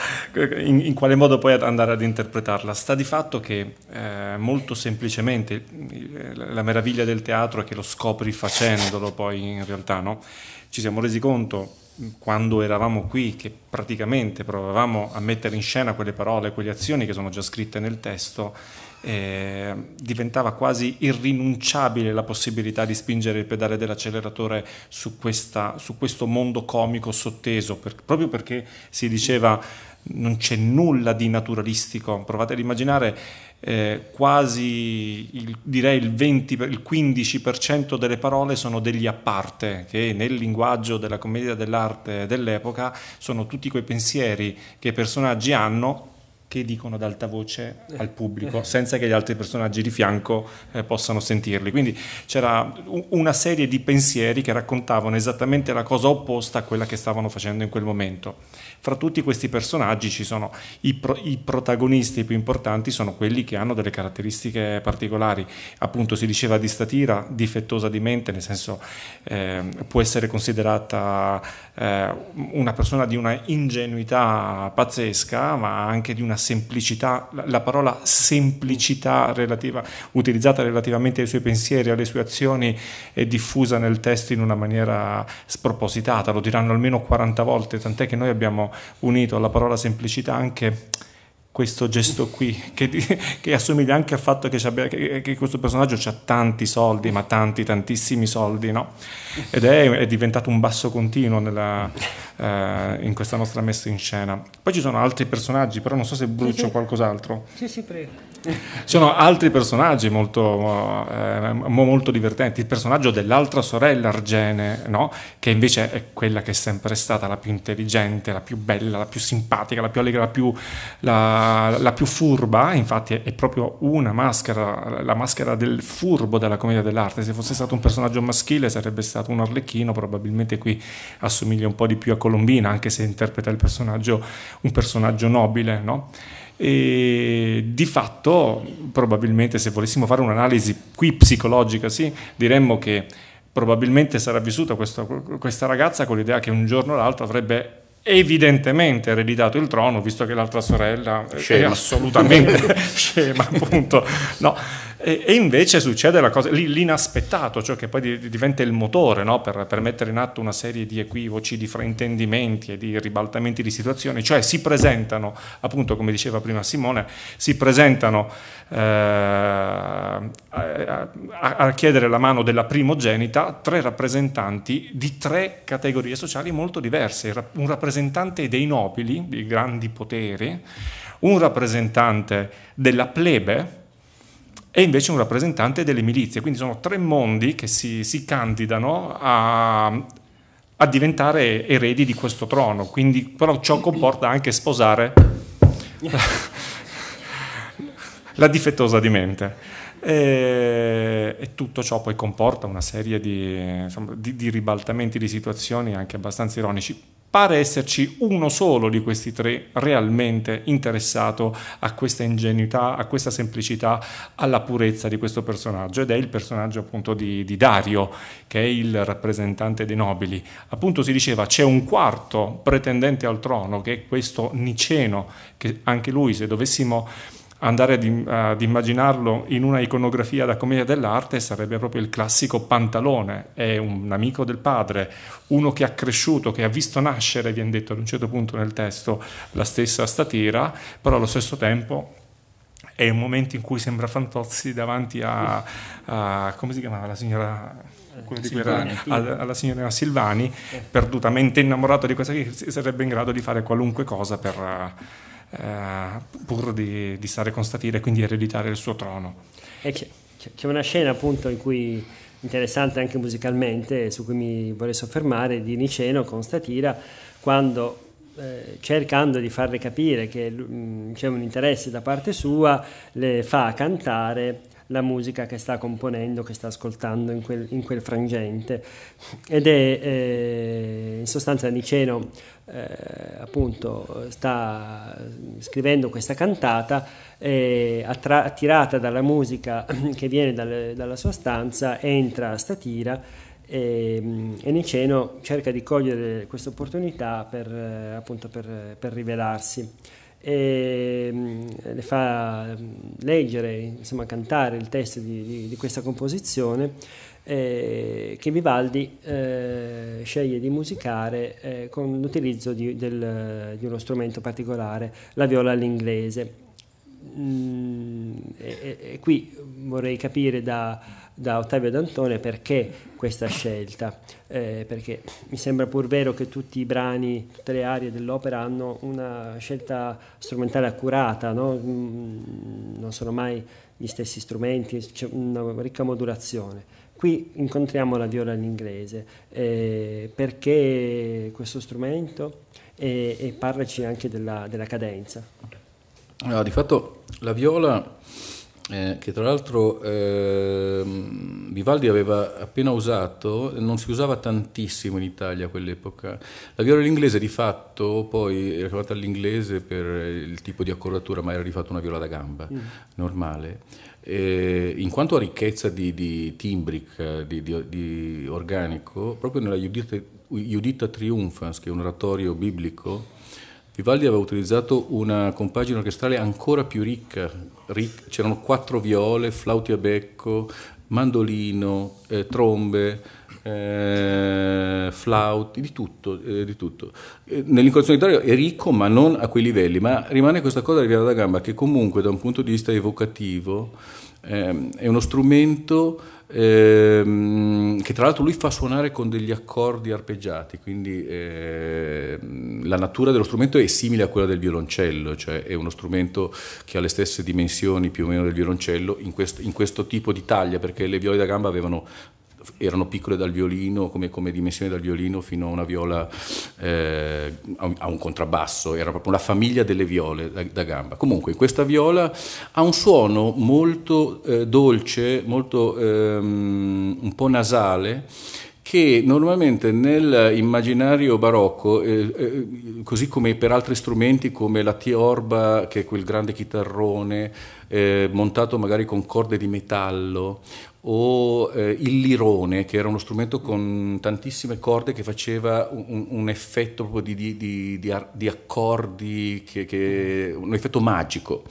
in, in, quale modo puoi andare ad interpretarla. Sta di fatto che eh, molto semplicemente eh, la meraviglia del teatro è che lo scopri facendolo poi in realtà, no? Ci siamo resi conto mm, quando eravamo qui che praticamente provavamo a mettere in scena quelle parole, quelle azioni che sono già scritte nel testo eh, diventava quasi irrinunciabile la possibilità di spingere il pedale dell'acceleratore su, questa, su questo mondo comico sotteso, per, proprio perché si diceva non c'è nulla di naturalistico, provate ad immaginare eh, quasi il, direi il, 20, il 15% delle parole sono degli a che nel linguaggio della commedia dell'arte dell'epoca sono tutti quei pensieri che i personaggi hanno che dicono ad alta voce eh. al pubblico senza che gli altri personaggi di fianco eh, possano sentirli. Quindi c'era una serie di pensieri che raccontavano esattamente la cosa opposta a quella che stavano facendo in quel momento. Fra tutti questi personaggi ci sono i, pro- i protagonisti più importanti, sono quelli che hanno delle caratteristiche particolari. Appunto si diceva di Statira, difettosa di mente, nel senso eh, può essere considerata eh, una persona di una ingenuità pazzesca, ma anche di una una semplicità, la, la parola semplicità relativa, utilizzata relativamente ai suoi pensieri, alle sue azioni, è diffusa nel testo in una maniera spropositata, lo diranno almeno 40 volte, tant'è che noi abbiamo unito alla parola semplicità anche questo gesto qui, che, che, assomiglia anche al fatto che, che, che questo personaggio ha tanti soldi, ma tanti, tantissimi soldi, no? Ed è, è, diventato un basso continuo nella, eh, in questa nostra messa in scena. Poi ci sono altri personaggi, però non so se brucio sì, sì. qualcos'altro. Sì, sì, prego. Ci sono altri personaggi molto, eh, molto, divertenti. Il personaggio dell'altra sorella Argene, no? che invece è quella che è sempre stata la più intelligente, la più bella, la più simpatica, la più allegra, la più... La, la, più furba, infatti è, è proprio una maschera, la maschera del furbo della commedia dell'arte, se fosse stato un personaggio maschile sarebbe stato un arlecchino, probabilmente qui assomiglia un po' di più a Colombina, anche se interpreta il personaggio, un personaggio nobile, no? e di fatto probabilmente se volessimo fare un'analisi qui psicologica sì, diremmo che probabilmente sarà vissuta questa, questa ragazza con l'idea che un giorno o l'altro avrebbe evidentemente ereditato il trono, visto che l'altra sorella scema. è assolutamente scema, appunto. No, e, e invece succede la cosa, l'inaspettato, ciò cioè che poi diventa il motore no? per, per, mettere in atto una serie di equivoci, di fraintendimenti e di ribaltamenti di situazioni, cioè si presentano, appunto come diceva prima Simone, si presentano eh, a, a chiedere la mano della primogenita tre rappresentanti di tre categorie sociali molto diverse, un rappresentante dei nobili, dei grandi poteri, un rappresentante della plebe, e invece un rappresentante delle milizie. Quindi sono tre mondi che si, si candidano a, a, diventare eredi di questo trono. Quindi, però ciò comporta anche sposare la, la difettosa di mente. E, e, tutto ciò poi comporta una serie di, insomma, di, di ribaltamenti di situazioni anche abbastanza ironici pare esserci uno solo di questi tre realmente interessato a questa ingenuità, a questa semplicità, alla purezza di questo personaggio ed è il personaggio appunto di, di Dario che è il rappresentante dei nobili. Appunto si diceva c'è un quarto pretendente al trono che è questo Niceno che anche lui se dovessimo andare ad, ad, immaginarlo in una iconografia da commedia dell'arte sarebbe proprio il classico pantalone, è un amico del padre, uno che ha cresciuto, che ha visto nascere, viene detto ad un certo punto nel testo, la stessa statira, però allo stesso tempo è un momento in cui sembra Fantozzi davanti a, a come si chiamava la signora eh, Silvani, alla, alla, signora Silvani, perdutamente innamorata di questa che sarebbe in grado di fare qualunque cosa per eh, pur di, di, stare con Statira e quindi ereditare il suo trono. E eh, c'è, c'è una scena appunto in cui interessante anche musicalmente, su cui mi vorrei soffermare, di Niceno con Statira, quando eh, cercando di farle capire che mm, c'è un interesse da parte sua, le fa cantare la musica che sta componendo, che sta ascoltando in quel, in quel frangente. Ed è eh, in sostanza Niceno eh, appunto sta scrivendo questa cantata eh, attra- attirata dalla musica che viene dal, dalla sua stanza entra a Statira e, e Niceno cerca di cogliere questa opportunità per, appunto per, per rivelarsi e mm, le fa leggere, insomma cantare il testo di, di, di questa composizione eh, che Vivaldi eh, sceglie di musicare eh, con l'utilizzo di, del, di, uno strumento particolare, la viola all'inglese. Mm, e, e, qui vorrei capire da, da, Ottavio D'Antone perché questa scelta, eh, perché mi sembra pur vero che tutti i brani, tutte le aree dell'opera hanno una scelta strumentale accurata, no? Mm, non sono mai gli stessi strumenti, c'è una ricca modulazione Qui incontriamo la viola all'inglese, eh, perché questo strumento e, e parlaci anche della, della cadenza. Allora, ah, di fatto la viola eh, che tra l'altro eh, Vivaldi aveva appena usato, non si usava tantissimo in Italia a quell'epoca. La viola inglese di fatto poi era chiamata all'inglese per il tipo di accordatura, ma era di fatto una viola da gamba mm. normale. E, eh, in quanto a ricchezza di, di timbrica, di, di, di, organico, proprio nella Judith, Judita Triumphans, che è un oratorio biblico, Vivaldi aveva utilizzato una compagine orchestrale ancora più ricca, ric- c'erano quattro viole, flauti a becco, mandolino, eh, trombe, eh, flauti, di tutto. Eh, di tutto. Eh, nell'inconsulenitario è ricco ma non a quei livelli, ma rimane questa cosa di arrivata da gamba che comunque da un punto di vista evocativo ehm, è uno strumento ehm, che tra l'altro lui fa suonare con degli accordi arpeggiati, quindi ehm, la natura dello strumento è simile a quella del violoncello, cioè è uno strumento che ha le stesse dimensioni più o meno del violoncello in questo, in questo tipo di taglia, perché le viole da gamba avevano erano piccole dal violino, come, come dimensioni dal violino fino a una viola eh, a un contrabbasso, era proprio una famiglia delle viole da, da gamba. Comunque questa viola ha un suono molto eh, dolce, molto ehm, un po' nasale che normalmente nell'immaginario barocco, eh, eh, così come per altri strumenti come la tiorba, che è quel grande chitarrone eh, montato magari con corde di metallo, o eh, il lirone, che era uno strumento con tantissime corde che faceva un, un effetto proprio di, di, di, di accordi, che, che, un effetto magico.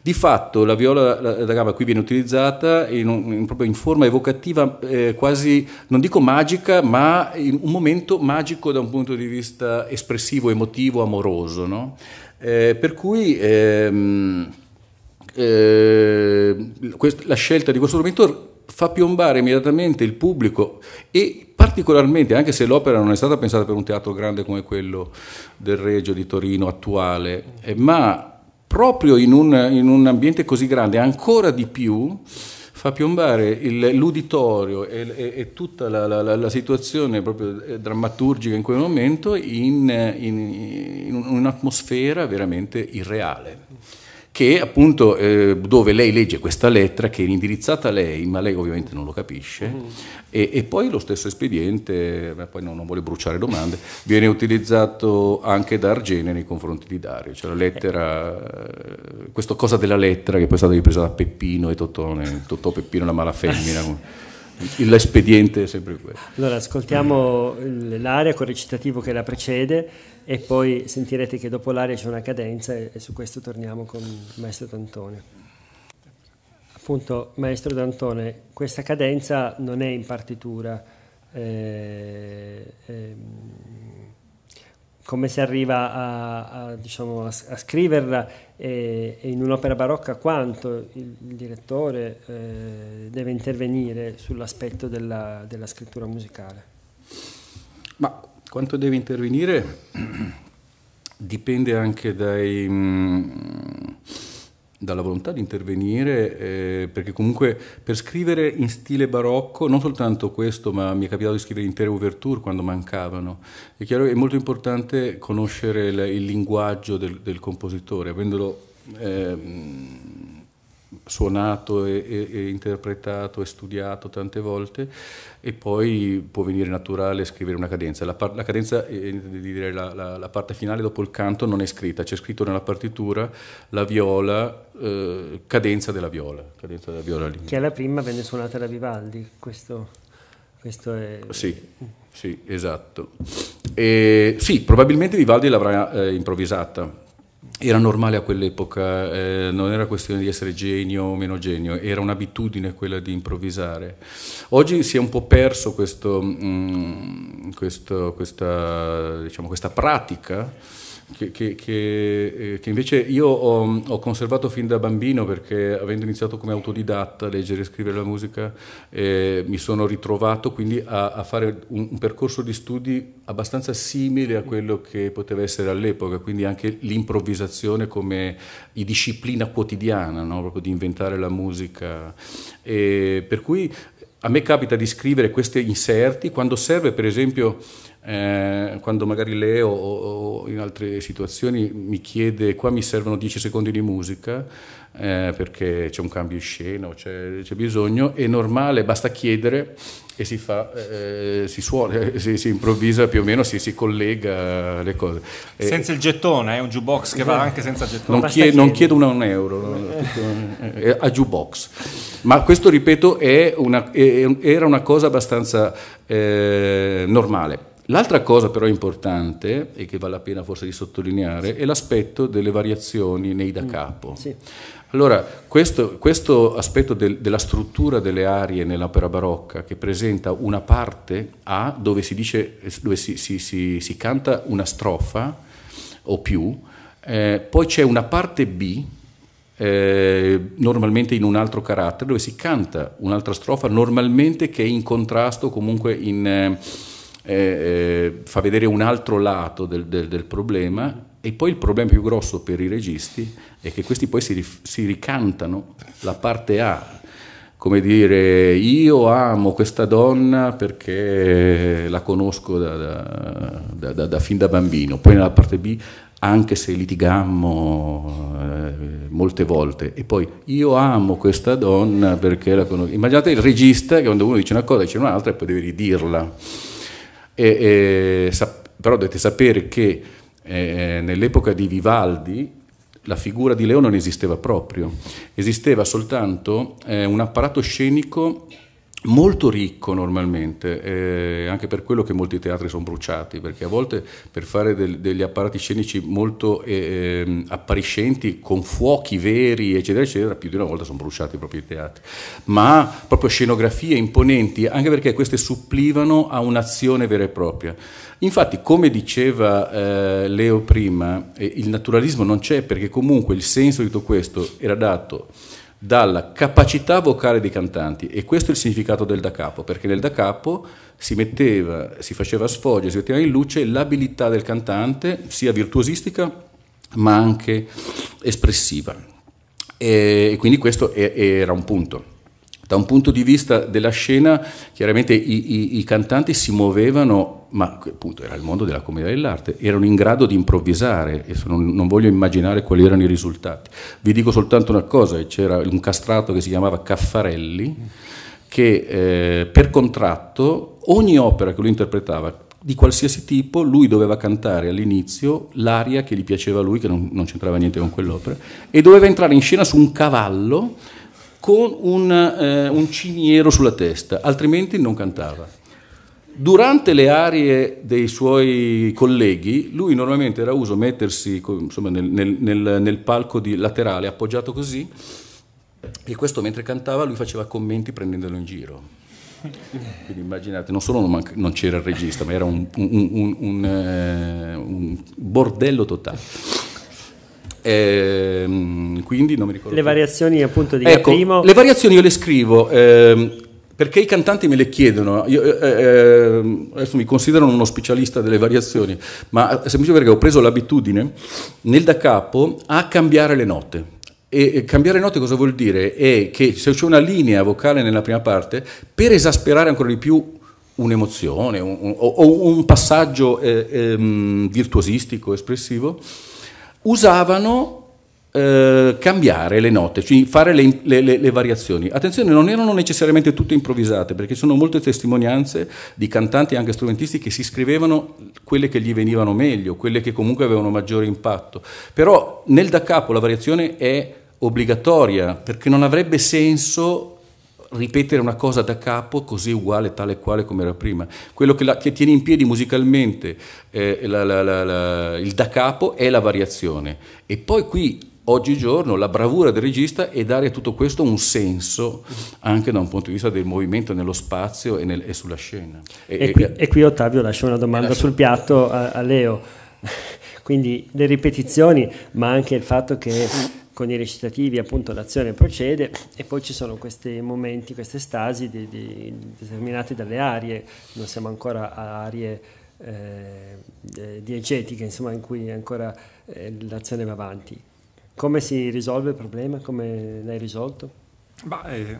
Di fatto la viola da gamba qui viene utilizzata in, un, in, in forma evocativa, eh, quasi, non dico magica, ma in un momento magico da un punto di vista espressivo, emotivo, amoroso. No? Eh, per cui... Ehm, eh, questa, la scelta di questo strumento fa piombare immediatamente il pubblico e particolarmente, anche se l'opera non è stata pensata per un teatro grande come quello del Regio di Torino attuale, eh, ma proprio in un, in un ambiente così grande, ancora di più, fa piombare il, l'uditorio e, e, e tutta la, la, la, situazione proprio eh, drammaturgica in quel momento in, in, in un'atmosfera veramente irreale che appunto eh, dove lei legge questa lettera che è indirizzata a lei, ma lei ovviamente non lo capisce, mm. e, e, poi lo stesso espediente, poi non, non, vuole bruciare domande, viene utilizzato anche da Argene nei confronti di Dario, cioè la lettera, eh, questa cosa della lettera che poi è stata ripresa da Peppino e Totone, Totò Peppino la mala femmina. l'espediente è sempre quello. Allora ascoltiamo l'area con il recitativo che la precede e poi sentirete che dopo l'area c'è una cadenza e, su questo torniamo con il maestro D'Antone. Appunto, maestro D'Antone, questa cadenza non è in partitura. Eh, ehm, come si arriva a, a, diciamo, a, a scriverla e, eh, e, in un'opera barocca quanto il, il direttore eh, deve intervenire sull'aspetto della, della, scrittura musicale. Ma quanto deve intervenire dipende anche dai... Mh, mm, dalla volontà di intervenire, eh, perché comunque per scrivere in stile barocco, non soltanto questo, ma mi è capitato di scrivere intere ouverture quando mancavano. È chiaro che è molto importante conoscere il, il linguaggio del, del, compositore, avendolo... Eh, suonato e, e, e, interpretato e studiato tante volte e poi può venire naturale scrivere una cadenza. La, par- la cadenza, eh, eh direi la, la, la, parte finale dopo il canto non è scritta, c'è scritto nella partitura la viola, eh, cadenza della viola. Cadenza della viola lì. Che è la prima venne suonata da Vivaldi, questo, questo è... Sì, sì esatto. E, sì, probabilmente Vivaldi l'avrà eh, improvvisata era normale a quell'epoca, eh, non era questione di essere genio o meno genio, era un'abitudine quella di improvvisare. Oggi si è un po' perso questo, mh, mm, questo, questa, diciamo, questa pratica che, che, che, eh, che, invece io ho, ho, conservato fin da bambino perché avendo iniziato come autodidatta a leggere e scrivere la musica eh, mi sono ritrovato quindi a, a fare un, un, percorso di studi abbastanza simile a quello che poteva essere all'epoca, quindi anche l'improvvisazione come disciplina quotidiana, no? proprio di inventare la musica. E per cui a me capita di scrivere questi inserti quando serve per esempio eh, quando magari Leo o, o, in altre situazioni mi chiede qua mi servono 10 secondi di musica eh, perché c'è un cambio di scena o c'è, c'è, bisogno, è normale, basta chiedere e si fa, eh, eh si suona, si, si, improvvisa più o meno, si, si collega le cose. Eh, senza il gettone, è un jukebox che va esatto. anche senza gettone. Non, chie, non chiedo una, un euro, a jukebox. Ma questo, ripeto, una, era una cosa abbastanza normale. L'altra cosa però importante e che vale la pena forse di sottolineare è l'aspetto delle variazioni nei da mm, capo. Sì. Allora, questo, questo aspetto del, della struttura delle arie nell'opera barocca che presenta una parte A dove si, dice, dove si, si, si canta una strofa o più, eh, poi c'è una parte B eh, normalmente in un altro carattere dove si canta un'altra strofa normalmente che è in contrasto comunque in... Eh, eh, fa vedere un altro lato del, del, del, problema e poi il problema più grosso per i registi è che questi poi si, si ricantano la parte A come dire, io amo questa donna perché la conosco da, da, da, da, fin da bambino, poi nella parte B, anche se litigammo eh, molte volte, e poi io amo questa donna perché la conosco. Immaginate il regista che quando uno dice una cosa dice un'altra e poi deve ridirla. E, e, sap- però dovete sapere che eh, nell'epoca di Vivaldi la figura di Leo non esisteva proprio, esisteva soltanto eh, un apparato scenico molto ricco normalmente, eh, anche per quello che molti teatri sono bruciati, perché a volte per fare del, degli apparati scenici molto eh, ehm, appariscenti, con fuochi veri, eccetera, eccetera, più di una volta sono bruciati proprio i teatri. Ma proprio scenografie imponenti, anche perché queste supplivano a un'azione vera e propria. Infatti, come diceva eh, Leo prima, eh, il naturalismo non c'è perché comunque il senso di tutto questo era dato dalla capacità vocale dei cantanti e questo è il significato del da capo, perché nel da capo si metteva, si faceva sfoglia, si metteva in luce l'abilità del cantante, sia virtuosistica ma anche espressiva. E quindi questo era un punto. Da un punto di vista della scena, chiaramente i, i, i cantanti si muovevano, ma appunto era il mondo della commedia dell'arte, erano in grado di improvvisare e non, non, voglio immaginare quali erano i risultati. Vi dico soltanto una cosa, c'era un castrato che si chiamava Caffarelli che eh, per contratto ogni opera che lui interpretava di qualsiasi tipo, lui doveva cantare all'inizio l'aria che gli piaceva a lui, che non, non c'entrava niente con quell'opera, e doveva entrare in scena su un cavallo con un, eh, un cimiero sulla testa, altrimenti non cantava. Durante le arie dei suoi colleghi, lui normalmente era uso mettersi insomma, nel, nel, nel, palco laterale, appoggiato così, e questo mentre cantava lui faceva commenti prendendolo in giro. Quindi immaginate, non solo non, manca, non c'era il regista, ma era un, un, un, un eh, bordello totale. Ehm, quindi non mi ricordo. Le più. variazioni appunto di ecco, primo. Le variazioni io le scrivo. Ehm, perché i cantanti me le chiedono, io, eh, eh ehm, adesso mi considerano uno specialista delle variazioni, ma eh, semplicemente perché ho preso l'abitudine nel da capo a cambiare le note, e cambiare note cosa vuol dire? È che se c'è una linea vocale nella prima parte, per esasperare ancora di più un'emozione un, un, o, un passaggio eh, ehm, virtuosistico, espressivo, usavano eh, cambiare le note, cioè fare le, le, le, le, variazioni. Attenzione, non erano necessariamente tutte improvvisate, perché ci sono molte testimonianze di cantanti e anche strumentisti che si scrivevano quelle che gli venivano meglio, quelle che comunque avevano maggiore impatto. Però nel da capo la variazione è obbligatoria, perché non avrebbe senso ripetere una cosa da capo così uguale, tale quale come era prima. Quello che, la, che tiene in piedi musicalmente eh, la, la, il da capo è la variazione. E poi qui oggigiorno la bravura del regista è dare a tutto questo un senso anche da un punto di vista del movimento nello spazio e, nel, e sulla scena. E, e, qui, e, qui, Ottavio lascio una domanda lascio. sul piatto a, a Leo. Quindi le ripetizioni, ma anche il fatto che con i recitativi appunto l'azione procede e poi ci sono questi momenti, queste stasi di, di, determinate dalle arie, non siamo ancora a arie eh, eh diegetiche, insomma in cui ancora eh, l'azione va avanti. Come si risolve il problema? Come l'hai risolto? Beh, eh,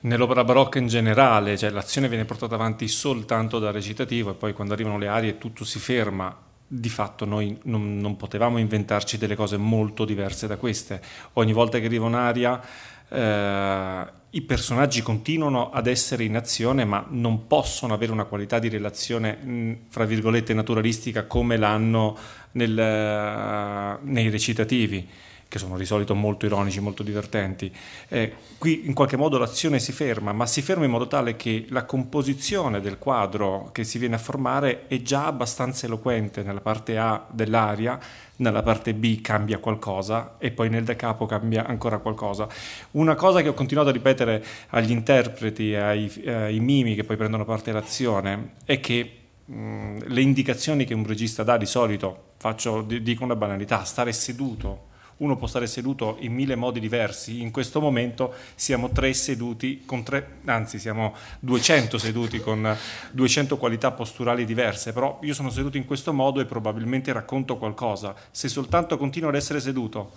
nell'opera barocca in generale, cioè l'azione viene portata avanti soltanto dal recitativo e poi quando arrivano le arie tutto si ferma di fatto noi non, non, potevamo inventarci delle cose molto diverse da queste. Ogni volta che arriva un'aria eh, i personaggi continuano ad essere in azione ma non possono avere una qualità di relazione, mh, fra virgolette, naturalistica come l'hanno nel, uh, nei recitativi che sono di solito molto ironici, molto divertenti. Eh, qui in qualche modo l'azione si ferma, ma si ferma in modo tale che la composizione del quadro che si viene a formare è già abbastanza eloquente nella parte A dell'aria, nella parte B cambia qualcosa e poi nel da capo cambia ancora qualcosa. Una cosa che ho continuato a ripetere agli interpreti, ai, ai eh, mimi che poi prendono parte all'azione, è che mh, mm, le indicazioni che un regista dà di solito, faccio, dico una banalità, stare seduto uno può stare seduto in mille modi diversi, in questo momento siamo tre seduti con tre, anzi siamo 200 seduti con 200 qualità posturali diverse, però io sono seduto in questo modo e probabilmente racconto qualcosa, se soltanto continuo ad essere seduto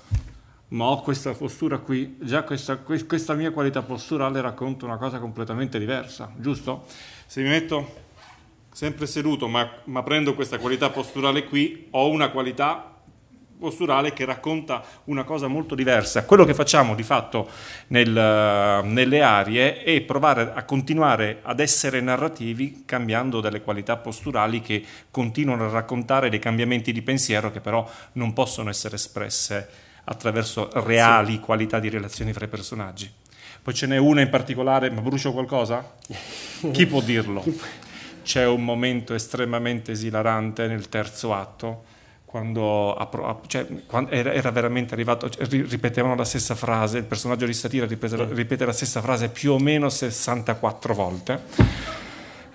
ma ho questa postura qui, già questa, questa mia qualità posturale racconta una cosa completamente diversa, giusto? Se mi metto sempre seduto, ma, ma, prendo questa qualità posturale qui, ho una qualità posturale che racconta una cosa molto diversa. Quello che facciamo di fatto nel, nelle arie è provare a continuare ad essere narrativi cambiando delle qualità posturali che continuano a raccontare dei cambiamenti di pensiero che però non possono essere espresse attraverso reali qualità di relazioni fra i personaggi. Poi ce n'è una in particolare, ma brucio qualcosa? Chi può dirlo? C'è un momento estremamente esilarante nel terzo atto quando, cioè, quando era, veramente arrivato, cioè, ripetevano la stessa frase, il personaggio di Satira ripete, ripete la stessa frase più o meno 64 volte.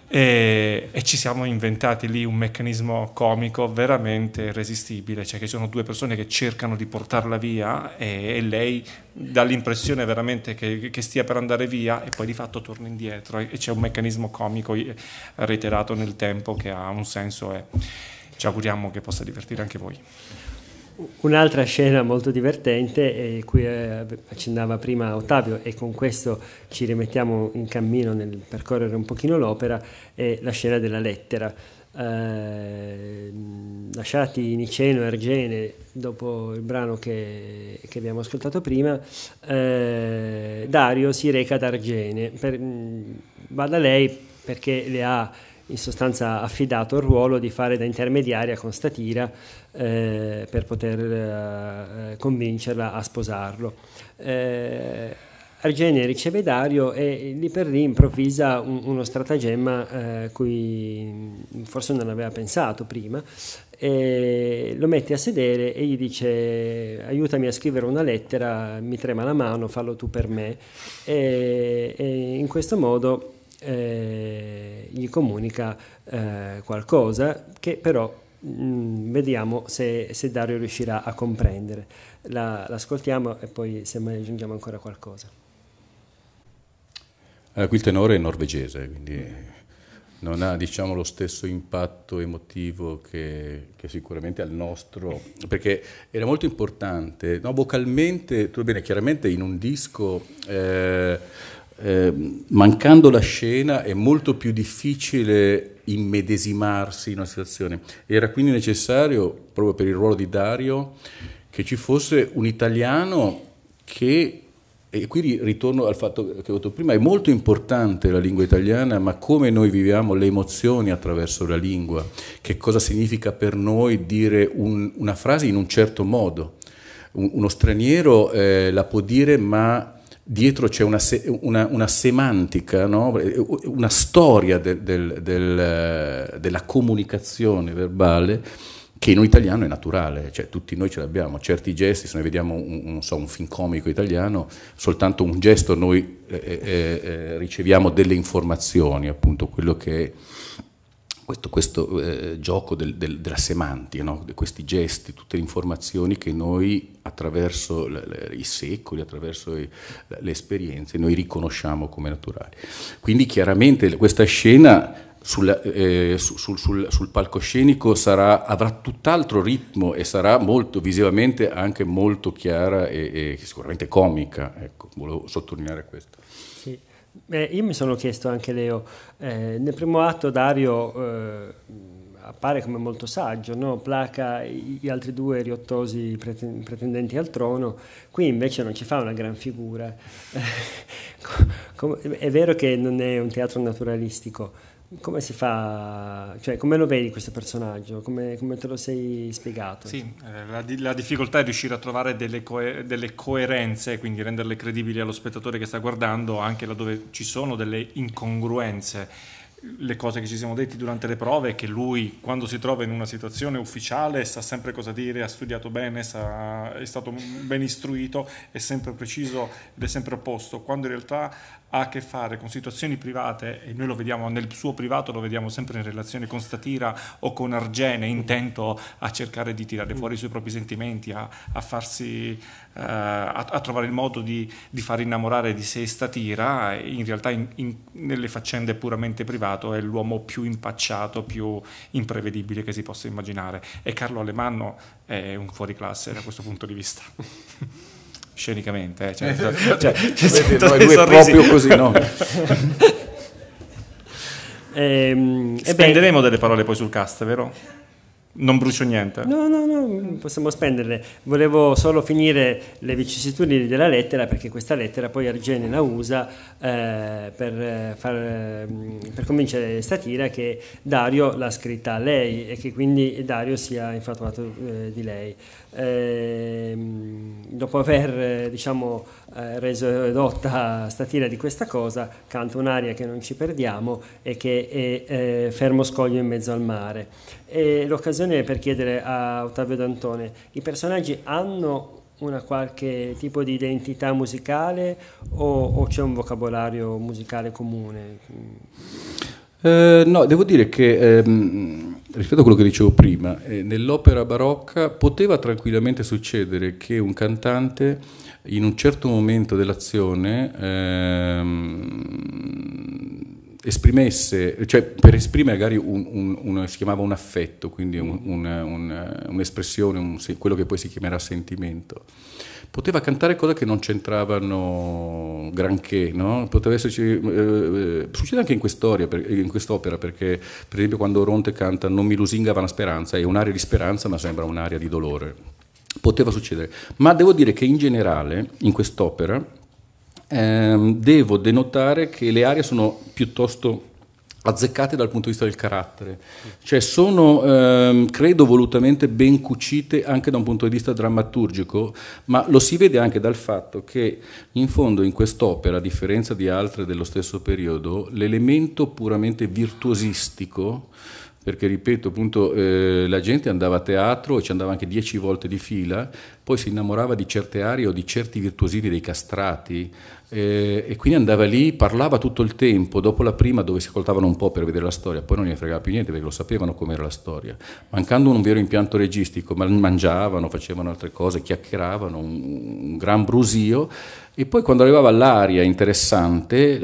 E, e, ci siamo inventati lì un meccanismo comico veramente irresistibile, cioè che ci sono due persone che cercano di portarla via e, e lei dà l'impressione veramente che, che, stia per andare via e poi di fatto torna indietro e, c'è un meccanismo comico eh, reiterato nel tempo che ha un senso. E, ci auguriamo che possa divertire anche voi. Un'altra scena molto divertente, cui eh, accennava prima Ottavio, e con questo ci rimettiamo in cammino nel percorrere un pochino l'opera, è la scena della lettera. Eh, lasciati Niceno e Argene dopo il brano che, che abbiamo ascoltato prima, eh, Dario si reca ad Argene, per, mm, va da lei perché le ha in sostanza affidato il ruolo di fare da intermediaria con Statira eh, per poter eh, convincerla a sposarlo. Eh, Argenia riceve Dario e lì per lì improvvisa un, uno stratagemma eh, cui forse non aveva pensato prima, E lo mette a sedere e gli dice aiutami a scrivere una lettera, mi trema la mano, fallo tu per me e, e in questo modo eh, gli comunica eh, qualcosa che però mh, mm, vediamo se, se, Dario riuscirà a comprendere. La, l'ascoltiamo e poi se mai aggiungiamo ancora qualcosa. Allora, eh, qui il tenore è norvegese, quindi non ha diciamo, lo stesso impatto emotivo che, che sicuramente ha il nostro, perché era molto importante, no, vocalmente, tu bene, chiaramente in un disco... Eh, Ehm, mancando la scena è molto più difficile immedesimarsi in una situazione. Era quindi necessario, proprio per il ruolo di Dario, che ci fosse un italiano che, e qui ritorno al fatto che ho detto prima, è molto importante la lingua italiana, ma come noi viviamo le emozioni attraverso la lingua, che cosa significa per noi dire un, una frase in un certo modo. uno straniero eh, la può dire, ma dietro c'è una, se, una, una semantica, no? una storia del, del, del, eh, della comunicazione verbale che in italiano è naturale, cioè tutti noi ce l'abbiamo, certi gesti, se noi vediamo un, so, un film comico italiano, soltanto un gesto noi eh, eh, eh riceviamo delle informazioni, appunto quello che è questo, questo eh, gioco del, del, della semantica, no? De questi gesti, tutte le informazioni che noi attraverso le, le, i secoli, attraverso i, le esperienze, noi riconosciamo come naturali. Quindi chiaramente questa scena sulla, eh, su, sul, sul, sul, palcoscenico sarà, avrà tutt'altro ritmo e sarà molto visivamente anche molto chiara e, e sicuramente comica. Ecco, volevo sottolineare questo. Eh, io mi sono chiesto anche Leo, eh, nel primo atto Dario eh, appare come molto saggio, no? placa gli altri due riottosi pretendenti al trono, qui invece non ci fa una gran figura. è vero che non è un teatro naturalistico, come si fa, cioè come lo vedi questo personaggio? Come, come te lo sei spiegato? Sì, eh, la, la difficoltà è riuscire a trovare delle, coe, delle, coerenze, quindi renderle credibili allo spettatore che sta guardando, anche laddove ci sono delle incongruenze. Le cose che ci siamo detti durante le prove è che lui, quando si trova in una situazione ufficiale, sa sempre cosa dire, ha studiato bene, sa, è stato ben istruito, è sempre preciso ed è sempre a posto, quando in realtà ha a che fare con situazioni private e noi lo vediamo nel suo privato, lo vediamo sempre in relazione con Statira o con Argene, intento a cercare di tirare fuori i suoi propri sentimenti, a, a farsi, uh, a, a, trovare il modo di, di, far innamorare di sé Statira, in realtà in, in, nelle faccende puramente privato è l'uomo più impacciato, più imprevedibile che si possa immaginare e Carlo Alemanno è un fuoriclasse da questo punto di vista. scenicamente, eh, certo. cioè, cioè, cioè noi due sorrisi. proprio così, no? ehm, Spenderemo beh, delle parole poi sul cast, vero? Non brucio niente. No, no, no, possiamo spenderle. Volevo solo finire le vicissitudini della lettera perché questa lettera poi Argeni la usa eh, per, eh, far, mm, per, convincere Statira che Dario l'ha scritta a lei e che quindi Dario sia infatuato eh, di lei. Eh, dopo aver eh, diciamo eh, redotta eh, statira di questa cosa, canta un'aria che non ci perdiamo e che è eh, fermo scoglio in mezzo al mare. E l'occasione è per chiedere a Ottavio D'Antone, i personaggi hanno una qualche tipo di identità musicale o, o c'è un vocabolario musicale comune? Eh, no, devo dire che ehm, rispetto a quello che dicevo prima, eh, nell'opera barocca poteva tranquillamente succedere che un cantante in un certo momento dell'azione ehm, esprimesse, cioè per esprimere magari un, un, un, si chiamava un affetto, quindi un'espressione, quello che poi si chiamerà sentimento. Poteva cantare cose che non c'entravano granché, no? Poteva esserci, eh, eh succede anche in quest'opera, perché per esempio quando Ronte canta Non mi lusingava la speranza, è un'aria di speranza ma sembra un'aria di dolore poteva succedere. Ma devo dire che in generale, in quest'opera, ehm, devo denotare che le aree sono piuttosto azzeccate dal punto di vista del carattere, cioè sono ehm, credo volutamente ben cucite anche da un punto di vista drammaturgico, ma lo si vede anche dal fatto che in fondo in quest'opera, a differenza di altre dello stesso periodo, l'elemento puramente virtuosistico perché ripeto appunto eh, la gente andava a teatro e ci andava anche dieci volte di fila, poi si innamorava di certe aree o di certi virtuosini dei castrati eh, e quindi andava lì, parlava tutto il tempo, dopo la prima dove si ascoltavano un po' per vedere la storia, poi non gli fregava più niente perché lo sapevano com'era la storia, mancando un vero impianto registico, mangiavano, facevano altre cose, chiacchieravano, un, un gran brusio e poi quando arrivava l'aria interessante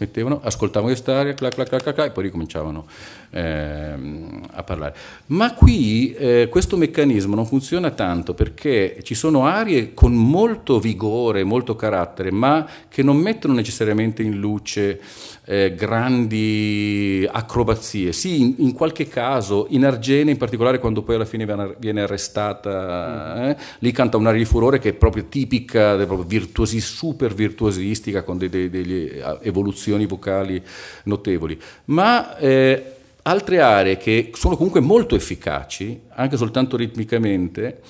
mettevano, ascoltavano quest'area, clac, clac, clac, clac, e poi ricominciavano ehm, a parlare. Ma qui eh, questo meccanismo non funziona tanto perché ci sono aree con molto vigore, molto carattere, ma che non mettono necessariamente in luce eh, grandi acrobazie. Sì, in, in, qualche caso, in Argene in particolare, quando poi alla fine viene arrestata, mm. eh, lì canta un'aria di furore che è proprio tipica, è proprio virtuosi, super virtuosistica, con delle eh, evoluzioni variazioni vocali notevoli, ma eh, altre aree che sono comunque molto efficaci, anche soltanto ritmicamente,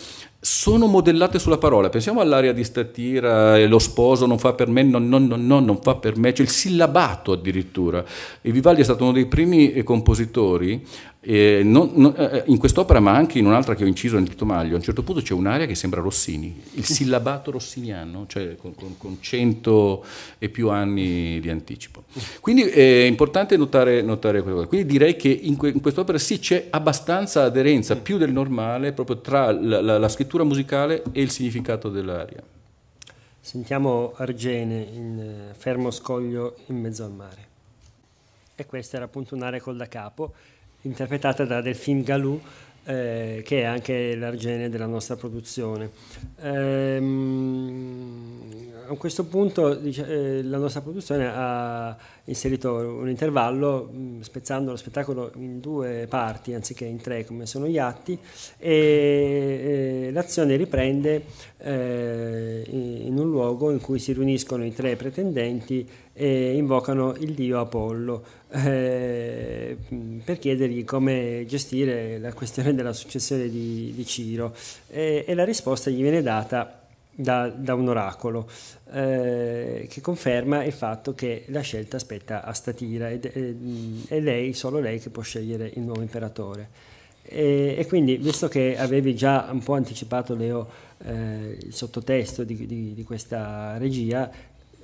sono modellate sulla parola. Pensiamo all'area di statira, eh, lo sposo non fa per me, non, non, non, non fa per me, cioè il sillabato addirittura. E Vivaldi è stato uno dei primi eh, compositori eh, non, non, eh, eh, in quest'opera, ma anche in un'altra che ho inciso nel Tito Maglio, a un certo punto c'è un'area che sembra Rossini, il sillabato rossiniano, cioè con, con, con cento e più anni di anticipo. Quindi eh, è importante notare, notare questo. Quindi direi che in, que, in, quest'opera sì c'è abbastanza aderenza, più del normale, proprio tra la, la, la scrittura musicale e il significato dell'aria. Sentiamo Argene in eh, Fermo Scoglio in mezzo al mare. E questa era appunto un'area col da capo interpretata da Delphine Galou, eh, che è anche l'argene della nostra produzione. Ehm, a questo punto dice, eh, la nostra produzione ha inserito un intervallo mh, mm, spezzando lo spettacolo in due parti anziché in tre come sono gli atti e, e l'azione riprende eh, in, in un luogo in cui si riuniscono i tre pretendenti e invocano il dio Apollo eh, mm, per chiedergli come gestire la questione della successione di, di Ciro e, e la risposta gli viene data da, da un oracolo eh, che conferma il fatto che la scelta spetta a Statira ed è mm, lei, solo lei che può scegliere il nuovo imperatore. E, e, quindi, visto che avevi già un po' anticipato, Leo, eh, il sottotesto di, di, di questa regia,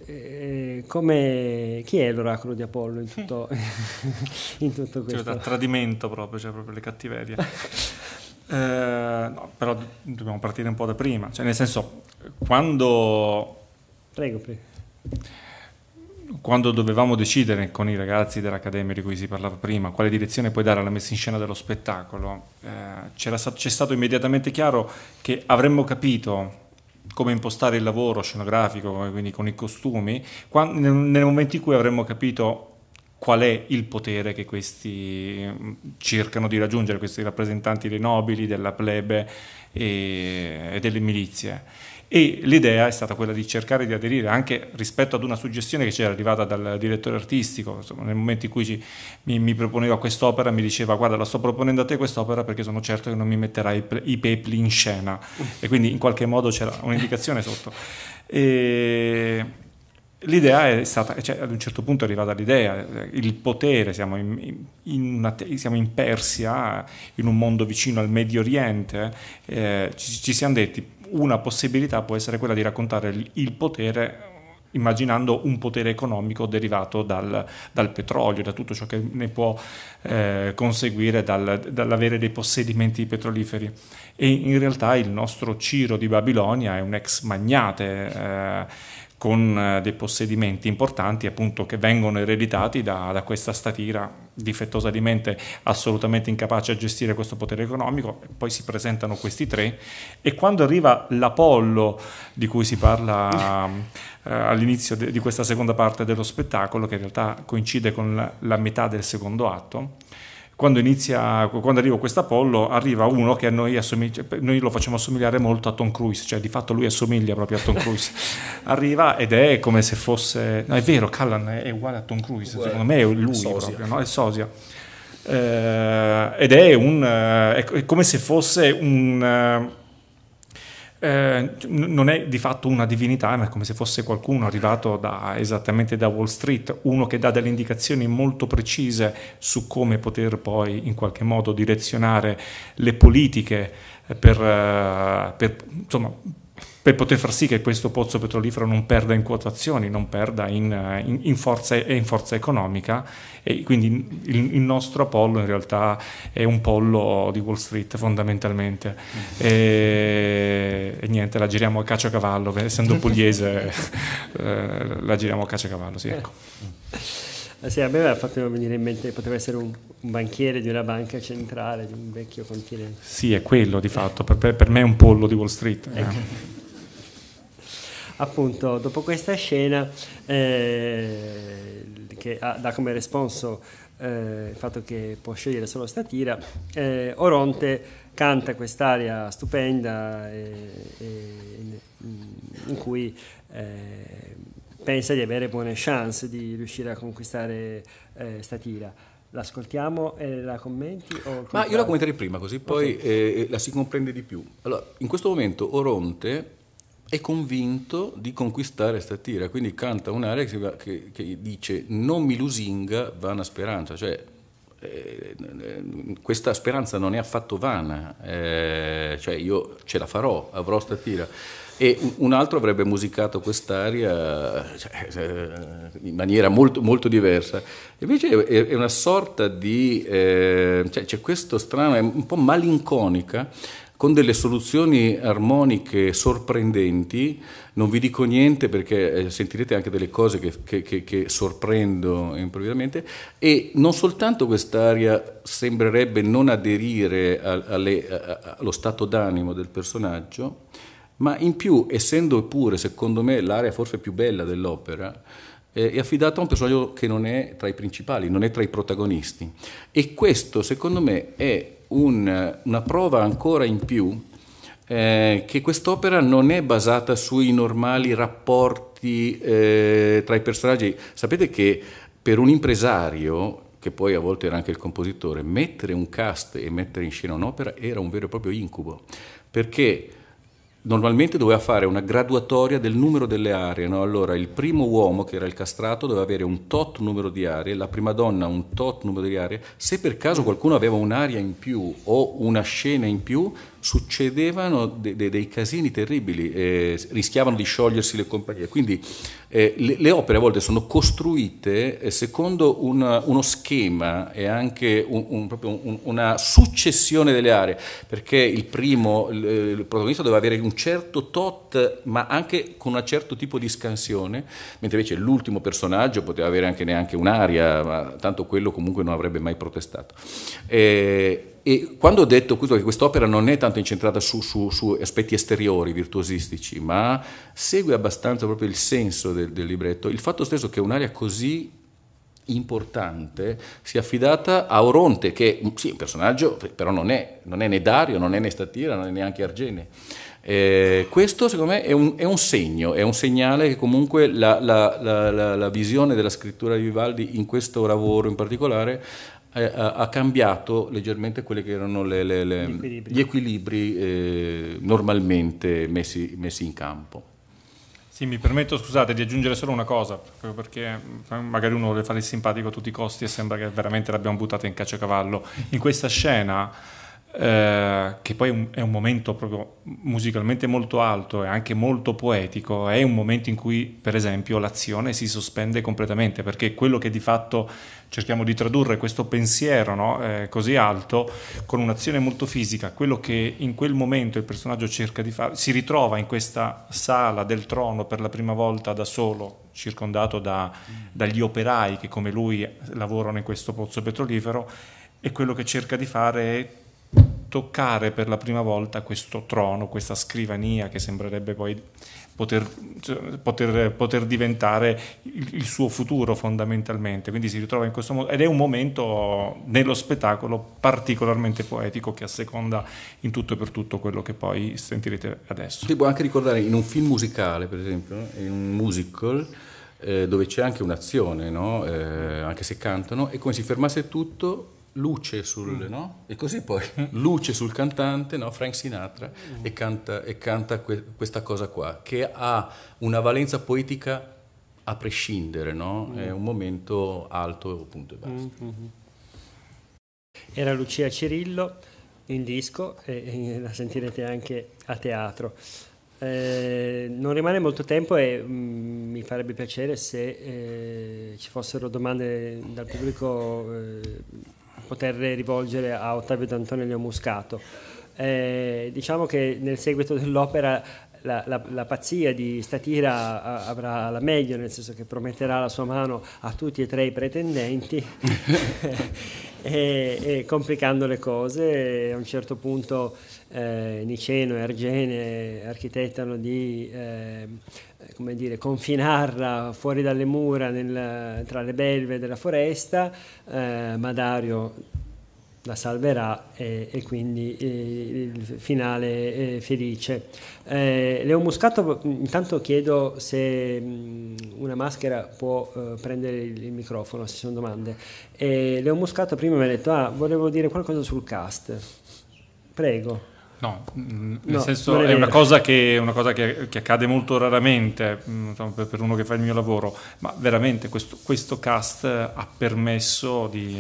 eh, come, chi è l'oracolo di Apollo in tutto, in tutto questo? Cioè, da tradimento proprio, cioè proprio le cattiverie. Eh, no, però dobbiamo partire un po' da prima, cioè nel senso quando... Prego, prego. Quando dovevamo decidere con i ragazzi dell'Accademia di cui si parlava prima quale direzione puoi dare alla messa in scena dello spettacolo, eh, c'è stato immediatamente chiaro che avremmo capito come impostare il lavoro scenografico, quindi con i costumi, quando, nel, nel momento in cui avremmo capito qual è il potere che questi cercano di raggiungere, questi rappresentanti dei nobili, della plebe e, e delle milizie e l'idea è stata quella di cercare di aderire anche rispetto ad una suggestione che c'era arrivata dal direttore artistico insomma, nel momento in cui ci, mi, mi, proponeva quest'opera mi diceva guarda la sto proponendo a te quest'opera perché sono certo che non mi metterai i pepli in scena e quindi in qualche modo c'era un'indicazione sotto e l'idea è stata, cioè, ad un certo punto è arrivata l'idea, eh, il potere, siamo in, in, una, siamo in Persia, in un mondo vicino al Medio Oriente, eh, ci, ci, siamo detti una possibilità può essere quella di raccontare il, il potere immaginando un potere economico derivato dal, dal, petrolio, da tutto ciò che ne può eh, conseguire dal, dall'avere dei possedimenti petroliferi. E in realtà il nostro Ciro di Babilonia è un ex magnate. Eh, con eh, dei possedimenti importanti appunto che vengono ereditati da, da questa statira difettosa di mente assolutamente incapace a gestire questo potere economico poi si presentano questi tre e quando arriva l'Apollo di cui si parla eh, all'inizio de, di questa seconda parte dello spettacolo che in realtà coincide con la, la metà del secondo atto quando, inizia, quando arriva questo Apollo, arriva uno che a noi, assomiglia, cioè, noi lo facciamo assomigliare molto a Tom Cruise, cioè di fatto lui assomiglia proprio a Tom Cruise. arriva ed è come se fosse... No, è vero, Callan è uguale a Tom Cruise, secondo me è lui sosia. proprio, no? è sosia. Eh, ed è, un, eh, è come se fosse un eh, eh, non è di fatto una divinità, ma è come se fosse qualcuno arrivato da, esattamente da Wall Street, uno che dà delle indicazioni molto precise su come poter poi in qualche modo direzionare le politiche eh, per, eh, per insomma, per poter far sì che questo pozzo petrolifero non perda in quotazioni, non perda in, eh, in, in, forza, in forza, economica e quindi il, il, nostro pollo in realtà è un pollo di Wall Street fondamentalmente e, e niente, la giriamo a caccia a cavallo, essendo pugliese eh, la giriamo a caccia a cavallo, sì, ecco. Eh, sì, a me ha fatto venire in mente che poteva essere un, un, banchiere di una banca centrale di un vecchio continente. Sì, è quello di fatto, per, per me è un pollo di Wall Street. Ecco. Eh appunto dopo questa scena eh, che ha, dà come responso eh, il fatto che può scegliere solo Statira, eh, Oronte canta quest'aria stupenda in cui eh, pensa di avere buone chance di riuscire a conquistare eh, Statira. L'ascoltiamo e la commenti? Ma io la commenterei prima, così poi okay. Eh, eh, la si comprende di più. Allora, in questo momento Oronte è convinto di conquistare Statira, quindi canta un'area che, che, che, dice non mi lusinga vana speranza, cioè eh, questa speranza non è affatto vana, eh, cioè io ce la farò, avrò Statira. E un altro avrebbe musicato quest'aria cioè, eh, in maniera molto, molto, diversa. Invece è una sorta di... Eh, cioè, c'è questo strano, è un po' malinconica con delle soluzioni armoniche sorprendenti, non vi dico niente perché eh, sentirete anche delle cose che, che, che, che sorprendo improvvisamente, e non soltanto quest'area sembrerebbe non aderire a, alle, a, allo stato d'animo del personaggio, ma in più, essendo pure, secondo me, l'area forse più bella dell'opera, eh, è affidata a un personaggio che non è tra i principali, non è tra i protagonisti. E questo, secondo me, è un, una prova ancora in più eh, che quest'opera non è basata sui normali rapporti eh, tra i personaggi. Sapete che per un impresario, che poi a volte era anche il compositore, mettere un cast e mettere in scena un'opera era un vero e proprio incubo, perché normalmente doveva fare una graduatoria del numero delle aree. No? Allora, il primo uomo, che era il castrato, doveva avere un tot numero di aree, la prima donna un tot numero di aree. Se per caso qualcuno aveva un'aria in più o una scena in più, succedevano de, de, dei casini terribili, eh, rischiavano di sciogliersi le compagnie. Quindi eh, le, le, opere a volte sono costruite eh, secondo una, uno schema e anche un, un, un, una successione delle aree, perché il primo, il, il protagonista doveva avere un certo tot, ma anche con un certo tipo di scansione, mentre invece l'ultimo personaggio poteva avere anche neanche un'aria, ma tanto quello comunque non avrebbe mai protestato. Eh, e quando ho detto che quest'opera non è tanto incentrata su, su, su, aspetti esteriori, virtuosistici, ma segue abbastanza proprio il senso del, del libretto, il fatto stesso che un'area così importante sia affidata a Oronte, che sì, è un personaggio, però non è, non è né Dario, non è né Statira, non è neanche Argene. Eh, questo secondo me è un, è un, segno, è un segnale che comunque la, la, la, la visione della scrittura di Vivaldi in questo lavoro in particolare eh, ha cambiato leggermente quelli che erano le, le, le, gli equilibri, eh, normalmente messi, messi in campo. Sì, mi permetto, scusate, di aggiungere solo una cosa, perché eh, magari uno vuole fare il simpatico a tutti i costi e sembra che veramente l'abbiamo buttata in caccia cavallo. In questa scena eh, che poi è un, è un momento proprio musicalmente molto alto e anche molto poetico, è un momento in cui per esempio l'azione si sospende completamente perché quello che di fatto cerchiamo di tradurre questo pensiero no? eh, così alto con un'azione molto fisica, quello che in quel momento il personaggio cerca di fare, si ritrova in questa sala del trono per la prima volta da solo, circondato da, dagli operai che come lui lavorano in questo pozzo petrolifero e quello che cerca di fare è toccare per la prima volta questo trono, questa scrivania che sembrerebbe poi poter, poter, poter diventare il, il, suo futuro fondamentalmente. Quindi si ritrova in questo modo ed è un momento nello spettacolo particolarmente poetico che asseconda in tutto e per tutto quello che poi sentirete adesso. Devo anche ricordare in un film musicale, per esempio, eh, in un musical. Eh, dove c'è anche un'azione, no? eh, anche se cantano, è come se fermasse tutto luce sul, mm. no? E così poi, luce sul cantante, no? Frank Sinatra, mm. e canta, e canta que- questa cosa qua, che ha una valenza poetica a prescindere, no? Mm. È un momento alto, punto e basta. Mm-hmm. Era Lucia Cirillo in disco e, la sentirete anche a teatro. Eh, non rimane molto tempo e mh, mm, mi farebbe piacere se eh, ci fossero domande dal pubblico eh, poter rivolgere a Ottavio D'Antonello Muscato. Eh, diciamo che nel seguito dell'opera la, la, la, pazzia di Statira avrà la meglio, nel senso che prometterà la sua mano a tutti e tre i pretendenti, e, e, complicando le cose. A un certo punto eh, Niceno e Argene architettano di eh, come dire, confinarla fuori dalle mura nel, tra le belve della foresta, eh, ma Dario la salverà e, e quindi eh, il finale è eh, felice. Eh, Leo Muscato, intanto chiedo se mh, mm, una maschera può eh, prendere il, il, microfono, se ci sono domande. Eh, Leo Muscato prima mi ha detto, ah, volevo dire qualcosa sul cast. Prego. No, mm, nel no, senso è, è una cosa, che, una cosa che, che, accade molto raramente mm, per uno che fa il mio lavoro, ma veramente questo, questo cast ha permesso di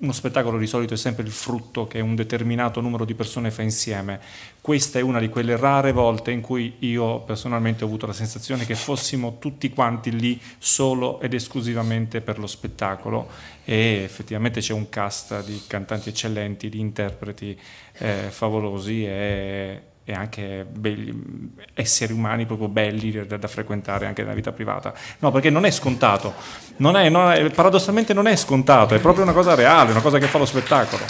uno spettacolo di solito è sempre il frutto che un determinato numero di persone fa insieme. Questa è una di quelle rare volte in cui io personalmente ho avuto la sensazione che fossimo tutti quanti lì solo ed esclusivamente per lo spettacolo e effettivamente c'è un cast di cantanti eccellenti, di interpreti eh, favolosi e e anche belli, esseri umani proprio belli da, da, frequentare anche nella vita privata. No, perché non è scontato, non è, non è, paradossalmente non è scontato, è proprio una cosa reale, una cosa che fa lo spettacolo.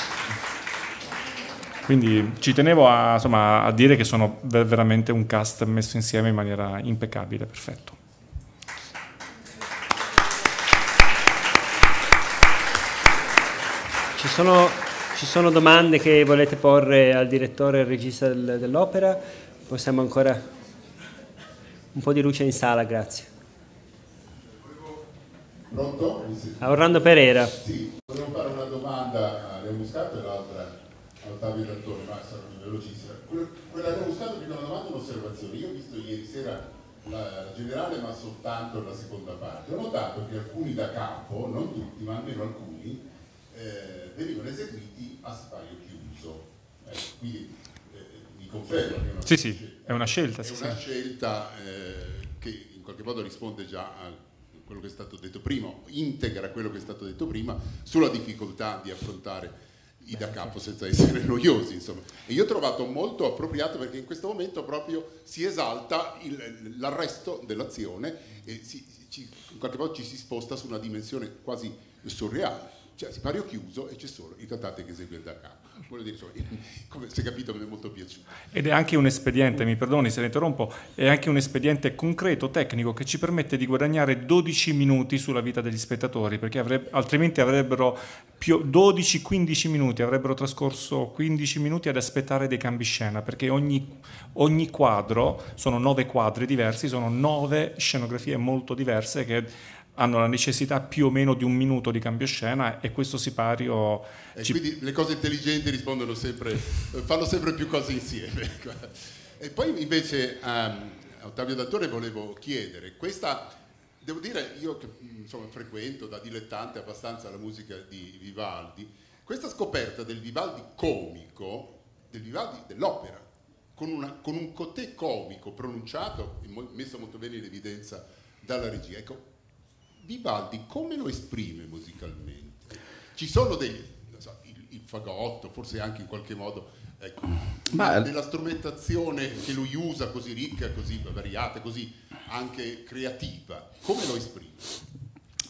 Quindi ci tenevo a, insomma, a dire che sono veramente un cast messo insieme in maniera impeccabile, perfetto. Ci sono ci sono domande che volete porre al direttore e al regista del, dell'opera? Possiamo ancora... Un po' di luce in sala, grazie. Pronto? A ah, Orlando Pereira. Sì, volevo fare una domanda a Leo Muscato e l'altra a Ottavio D'Antone, ma sarò velocissima. Quella che ho buscato più che una domanda un'osservazione. Io ho visto ieri sera la generale ma soltanto la seconda parte. Ho notato che alcuni da capo, non tutti ma almeno alcuni, eh, venivano eseguiti a ah, sipario chiuso. Eh, quindi eh, mi conferma che è una, sì, scelta, sì, è una scelta, è sì, una scelta eh, che in qualche modo risponde già a quello che è stato detto prima, integra quello che è stato detto prima sulla difficoltà di affrontare i da capo certo. senza essere noiosi, insomma. E io ho trovato molto appropriato perché in questo momento proprio si esalta il, l'arresto dell'azione e si, ci, in qualche modo ci si sposta su una dimensione quasi surreale cioè sipario chiuso e c'è solo il cantante che esegue da capo. Voglio dire, insomma, come si è capito mi è molto piaciuto. Ed è anche un espediente, mi perdoni se la interrompo, è anche un espediente concreto, tecnico, che ci permette di guadagnare 12 minuti sulla vita degli spettatori, perché avreb- altrimenti avrebbero 12-15 minuti, avrebbero trascorso 15 minuti ad aspettare dei cambi scena, perché ogni, ogni quadro, sono 9 quadri diversi, sono 9 scenografie molto diverse che hanno la necessità più o meno di un minuto di cambio scena e questo sipario... E ci... quindi le cose intelligenti rispondono sempre, fanno sempre più cose insieme. Ecco. E poi invece a ehm, Ottavio Dattore volevo chiedere, questa, devo dire, io che insomma, frequento da dilettante abbastanza la musica di Vivaldi, questa scoperta del Vivaldi comico, del Vivaldi dell'opera, con, una, con un cotè comico pronunciato e messo molto bene in evidenza dalla regia, ecco, Vivaldi come lo esprime musicalmente? Ci sono degli, so, il, il, fagotto, forse anche in qualche modo, ecco, Ma... della strumentazione che lui usa così ricca, così variata, così anche creativa, come lo esprime?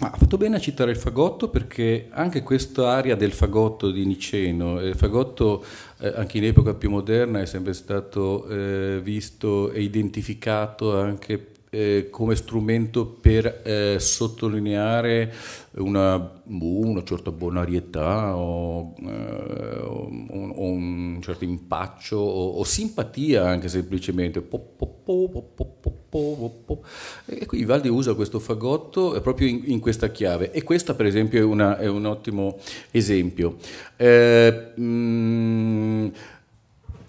Ma ha fatto bene a citare il fagotto perché anche questa area del fagotto di Niceno, il fagotto eh, anche in epoca più moderna è sempre stato eh, visto e identificato anche eh, come strumento per eh, sottolineare una, boh, una, certa bonarietà o, eh, o, o un certo impaccio o, o, simpatia anche semplicemente. Pop, pop, pop, e qui Valdi usa questo fagotto proprio in, in, questa chiave e questo per esempio è, una, è un ottimo esempio. Eh, mh,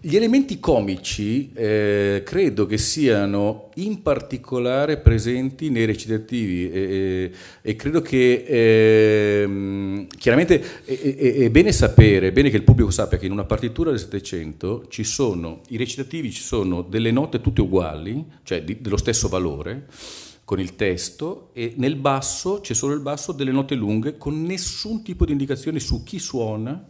gli elementi comici eh, credo che siano in particolare presenti nei recitativi e, e, e credo che eh, chiaramente è, è, bene sapere, è bene che il pubblico sappia che in una partitura del Settecento ci sono, i recitativi ci sono delle note tutte uguali, cioè di, dello stesso valore, con il testo e nel basso c'è solo il basso delle note lunghe con nessun tipo di indicazione su chi suona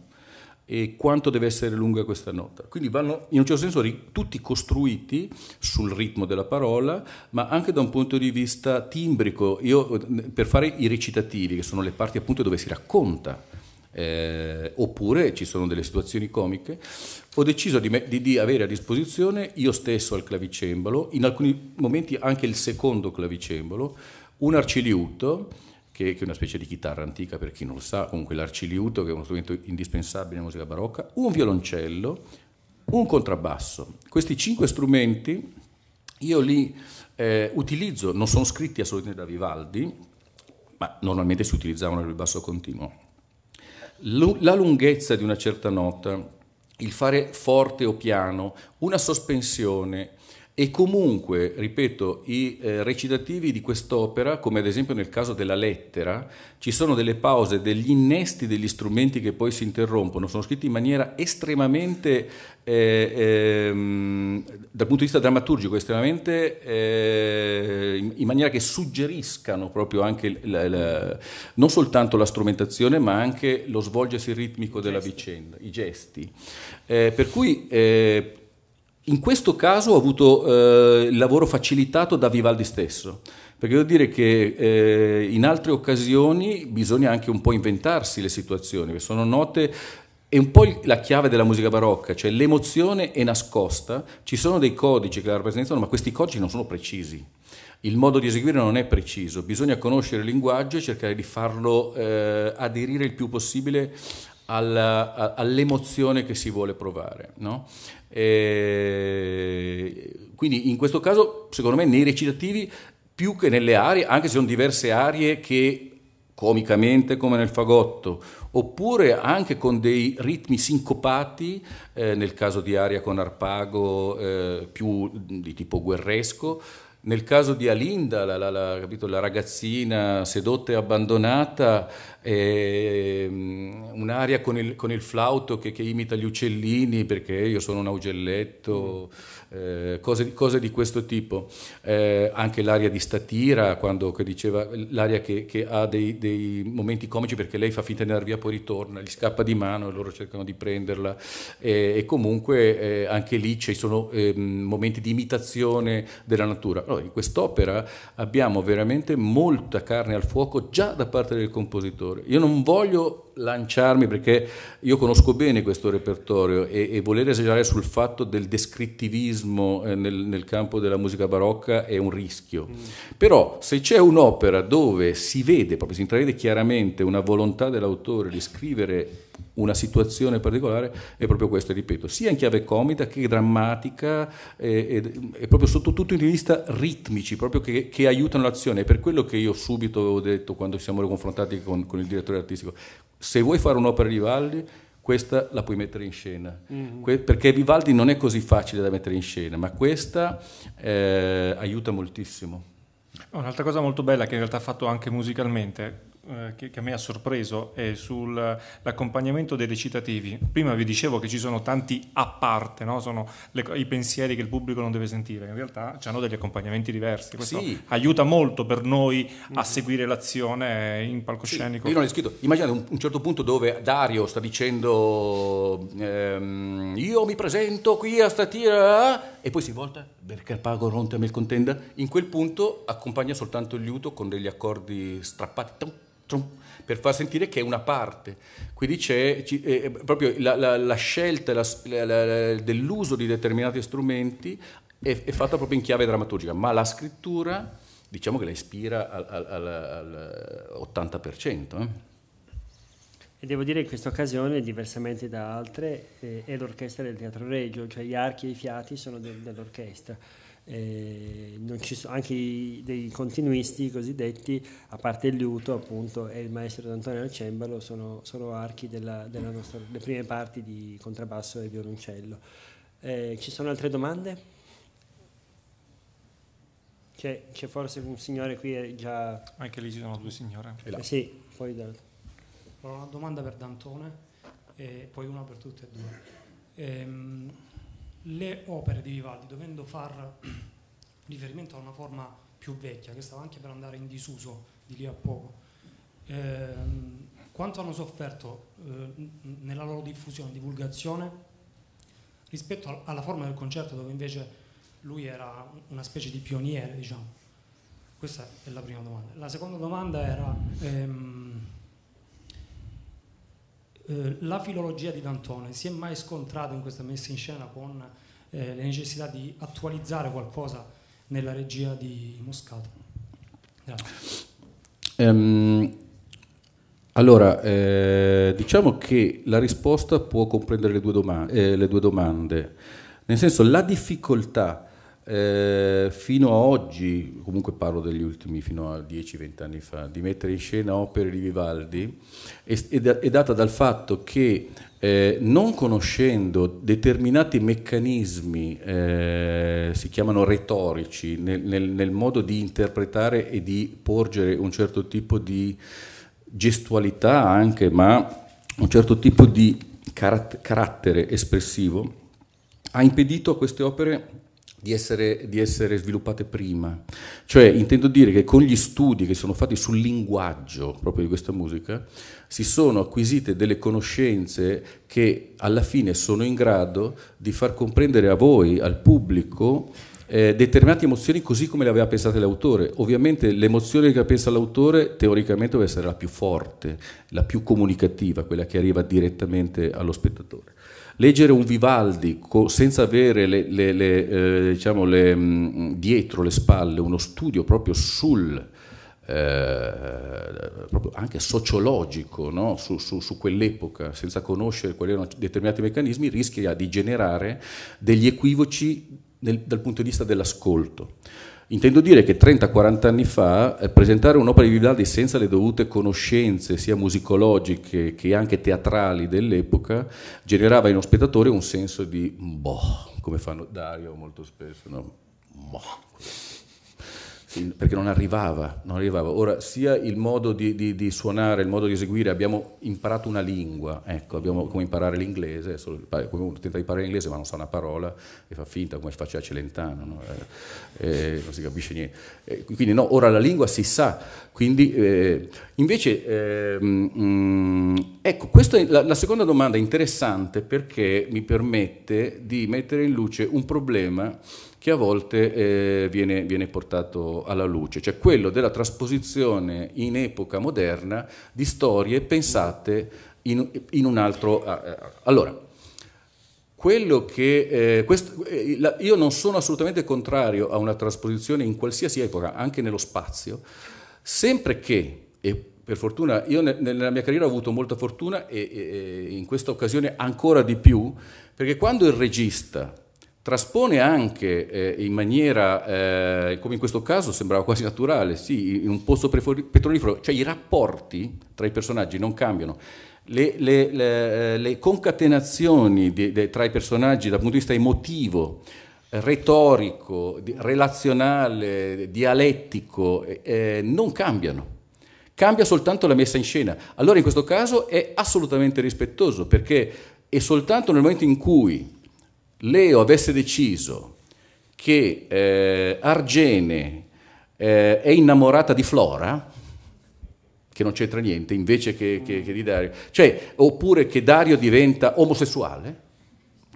e quanto deve essere lunga questa nota. Quindi vanno in un certo senso ri- tutti costruiti sul ritmo della parola, ma anche da un punto di vista timbrico. Io, per fare i recitativi, che sono le parti appunto dove si racconta, eh, oppure ci sono delle situazioni comiche, ho deciso di, me- di, di avere a disposizione io stesso al clavicembalo, in alcuni momenti anche il secondo clavicembalo, un arciliuto che, è una specie di chitarra antica per chi non lo sa, comunque l'arciliuto che è uno strumento indispensabile nella musica barocca, un violoncello, un contrabbasso. Questi cinque strumenti io li eh, utilizzo, non sono scritti assolutamente da Vivaldi, ma normalmente si utilizzavano nel basso continuo. L- la lunghezza di una certa nota, il fare forte o piano, una sospensione, e comunque, ripeto, i eh, recitativi di quest'opera, come ad esempio nel caso della lettera, ci sono delle pause, degli innesti degli strumenti che poi si interrompono, sono scritti in maniera estremamente, eh, ehm, dal punto di vista drammaturgico, estremamente eh, in, in maniera che suggeriscano proprio anche la, la, non soltanto la strumentazione, ma anche lo svolgersi ritmico della gesti. vicenda, i gesti. Eh, per cui eh, in questo caso ho avuto eh, il lavoro facilitato da Vivaldi stesso, perché devo dire che eh, in altre occasioni bisogna anche un po' inventarsi le situazioni, che sono note è un po' la chiave della musica barocca, cioè l'emozione è nascosta, ci sono dei codici che la rappresentano, ma questi codici non sono precisi. Il modo di eseguire non è preciso, bisogna conoscere il linguaggio e cercare di farlo eh, aderire il più possibile alla, all'emozione che si vuole provare. No? quindi in questo caso, secondo me, nei recitativi più che nelle aree, anche se sono diverse aree che comicamente come nel fagotto, oppure anche con dei ritmi sincopati, eh, nel caso di aria con arpago eh, più di tipo guerresco, nel caso di Alinda, la, la, la, capito, la ragazzina sedotta e abbandonata, Ehm, un'aria con, con il, flauto che, che, imita gli uccellini perché io sono un augelletto, eh, cose, cose, di questo tipo. Eh, anche l'aria di Statira, quando, che diceva, l'aria che, che ha dei, dei, momenti comici perché lei fa finta di andare via, poi ritorna, gli scappa di mano e loro cercano di prenderla. Eh, e comunque eh, anche lì ci sono ehm, momenti di imitazione della natura. Allora, in quest'opera abbiamo veramente molta carne al fuoco già da parte del compositore dolore. Io non voglio lanciarmi perché io conosco bene questo repertorio e, e voler esagerare sul fatto del descrittivismo eh, nel, nel, campo della musica barocca è un rischio. Mm. Però se c'è un'opera dove si vede, proprio si intravede chiaramente una volontà dell'autore di scrivere una situazione particolare è proprio questa, ripeto, sia in chiave comica che drammatica e, eh, e, e proprio sotto tutti i punti di vista ritmici, proprio che, che aiutano l'azione. È per quello che io subito ho detto quando ci siamo confrontati con, con il direttore artistico, se vuoi fare un'opera di Vivaldi, questa la puoi mettere in scena. Mm-hmm. Que- perché Vivaldi non è così facile da mettere in scena, ma questa eh, aiuta moltissimo. Un'altra cosa molto bella che in realtà ha fatto anche musicalmente, eh, che, a me ha sorpreso è sull'accompagnamento eh, dei recitativi. Prima vi dicevo che ci sono tanti a parte, no? sono le, i pensieri che il pubblico non deve sentire, in realtà hanno degli accompagnamenti diversi. Questo sì. aiuta molto per noi a mm-hmm. seguire l'azione in palcoscenico. Sì, io non l'ho scritto, immaginate un, un, certo punto dove Dario sta dicendo ehm, io mi presento qui a statira e poi si volta perché pago ronte a me il contenda. In quel punto accompagna soltanto il liuto con degli accordi strappati trum, per far sentire che è una parte. Quindi c'è eh, eh, proprio la, la, la scelta la, dell'uso di determinati strumenti è, è, fatta proprio in chiave drammaturgica, ma la scrittura diciamo che la ispira al, al, al 80%. Eh. E devo dire che in questa occasione, diversamente da altre, eh, è l'orchestra del Teatro Reggio, cioè gli archi e i fiati sono del, dell'orchestra eh, sono, anche i, dei continuisti cosiddetti, a parte il liuto appunto e il maestro D'Antonio al cembalo, sono, sono archi della, della nostra, le prime parti di contrabbasso e violoncello. Eh, ci sono altre domande? C'è, c'è, forse un signore qui eh, già... Anche lì ci sono due signore. Eh, sì, poi da... Ho una domanda per D'Antone e poi una per tutte e due. Ehm, le opere di Vivaldi, dovendo far riferimento a una forma più vecchia, che stava anche per andare in disuso di lì a poco, eh, quanto hanno sofferto eh, nella loro diffusione, divulgazione, rispetto alla forma del concerto dove invece lui era una specie di pioniere, diciamo. Questa è la prima domanda. La seconda domanda era... Ehm, eh, la filologia di D'Antone si è mai scontrata in questa messa in scena con eh, le necessità di attualizzare qualcosa nella regia di Moscato? Grazie. Um, allora, eh, diciamo che la risposta può comprendere le due, doma- eh, le due domande, nel senso la difficoltà eh, fino a oggi, comunque parlo degli ultimi fino a 10-20 anni fa, di mettere in scena opere di Vivaldi è, è, è data dal fatto che eh, non conoscendo determinati meccanismi, eh, si chiamano retorici, nel, nel, nel, modo di interpretare e di porgere un certo tipo di gestualità anche, ma un certo tipo di carattere espressivo, ha impedito a queste opere di essere, di essere, sviluppate prima. Cioè, intendo dire che con gli studi che sono fatti sul linguaggio proprio di questa musica, si sono acquisite delle conoscenze che alla fine sono in grado di far comprendere a voi, al pubblico, eh, determinate emozioni così come le aveva pensate l'autore. Ovviamente l'emozione che pensa l'autore teoricamente deve essere la più forte, la più comunicativa, quella che arriva direttamente allo spettatore leggere un Vivaldi senza avere le, le, le, eh, diciamo mh, mm, dietro le spalle uno studio proprio sul eh, proprio anche sociologico no? su, su, su quell'epoca, senza conoscere quali erano determinati meccanismi, rischia di generare degli equivoci nel, dal punto di vista dell'ascolto. Intendo dire che 30-40 anni fa eh, presentare un'opera di Vivaldi senza le dovute conoscenze sia musicologiche che anche teatrali dell'epoca generava in uno spettatore un senso di boh, come fanno Dario molto spesso, no? boh perché non arrivava, non arrivava. Ora, sia il modo di, di, di, suonare, il modo di eseguire, abbiamo imparato una lingua, ecco, abbiamo come imparare l'inglese, come uno tenta di imparare l'inglese ma non sa una parola e fa finta come faceva Celentano, no? eh, eh non si capisce niente. Eh, quindi no, ora la lingua si sa, quindi eh, invece, mh, ehm, mm, ecco, questa è la, la seconda domanda interessante perché mi permette di mettere in luce un problema che a volte eh, viene, viene, portato alla luce, cioè quello della trasposizione in epoca moderna di storie pensate in, in un altro... Allora, quello che eh, questo, eh, la, io non sono assolutamente contrario a una trasposizione in qualsiasi epoca, anche nello spazio, sempre che, e per fortuna io nella mia carriera ho avuto molta fortuna e in questa occasione ancora di più, perché quando il regista traspone anche eh, in maniera, eh, come in questo caso sembrava quasi naturale, sì, in un posto petrolifero, cioè i rapporti tra i personaggi non cambiano. Le, le, le, eh, le concatenazioni di, de, tra i personaggi dal punto di vista emotivo, retorico, di, relazionale, dialettico, eh, eh, non cambiano cambia soltanto la messa in scena. Allora in questo caso è assolutamente rispettoso perché è soltanto nel momento in cui Leo avesse deciso che eh, Argene eh, è innamorata di Flora, che non c'entra niente, invece che, che, che di Dario, cioè, oppure che Dario diventa omosessuale,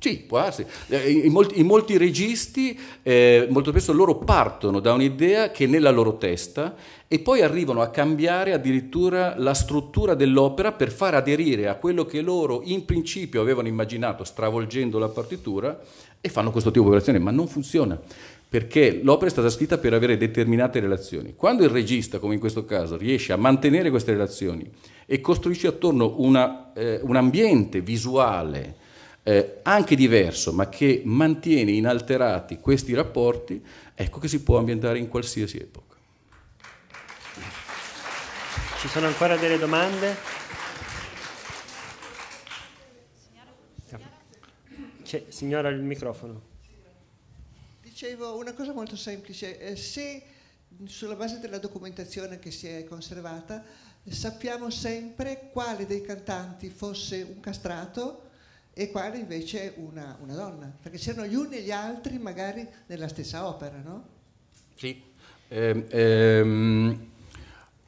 sì, può darsi. Eh, in molti, in molti registi eh, molto spesso loro partono da un'idea che è nella loro testa e poi arrivano a cambiare addirittura la struttura dell'opera per far aderire a quello che loro in principio avevano immaginato stravolgendo la partitura e fanno questo tipo di operazione, ma non funziona perché l'opera è stata scritta per avere determinate relazioni. Quando il regista, come in questo caso, riesce a mantenere queste relazioni e costruisce attorno una, eh, un ambiente visuale, eh, anche diverso, ma che mantiene inalterati questi rapporti, ecco che si può ambientare in qualsiasi epoca. Ci sono ancora delle domande? C'è, signora, il microfono. Dicevo una cosa molto semplice, eh, se sulla base della documentazione che si è conservata sappiamo sempre quale dei cantanti fosse un castrato, e quale invece una, una donna, perché c'erano gli uni e gli altri magari nella stessa opera, no? Sì. Eh, ehm,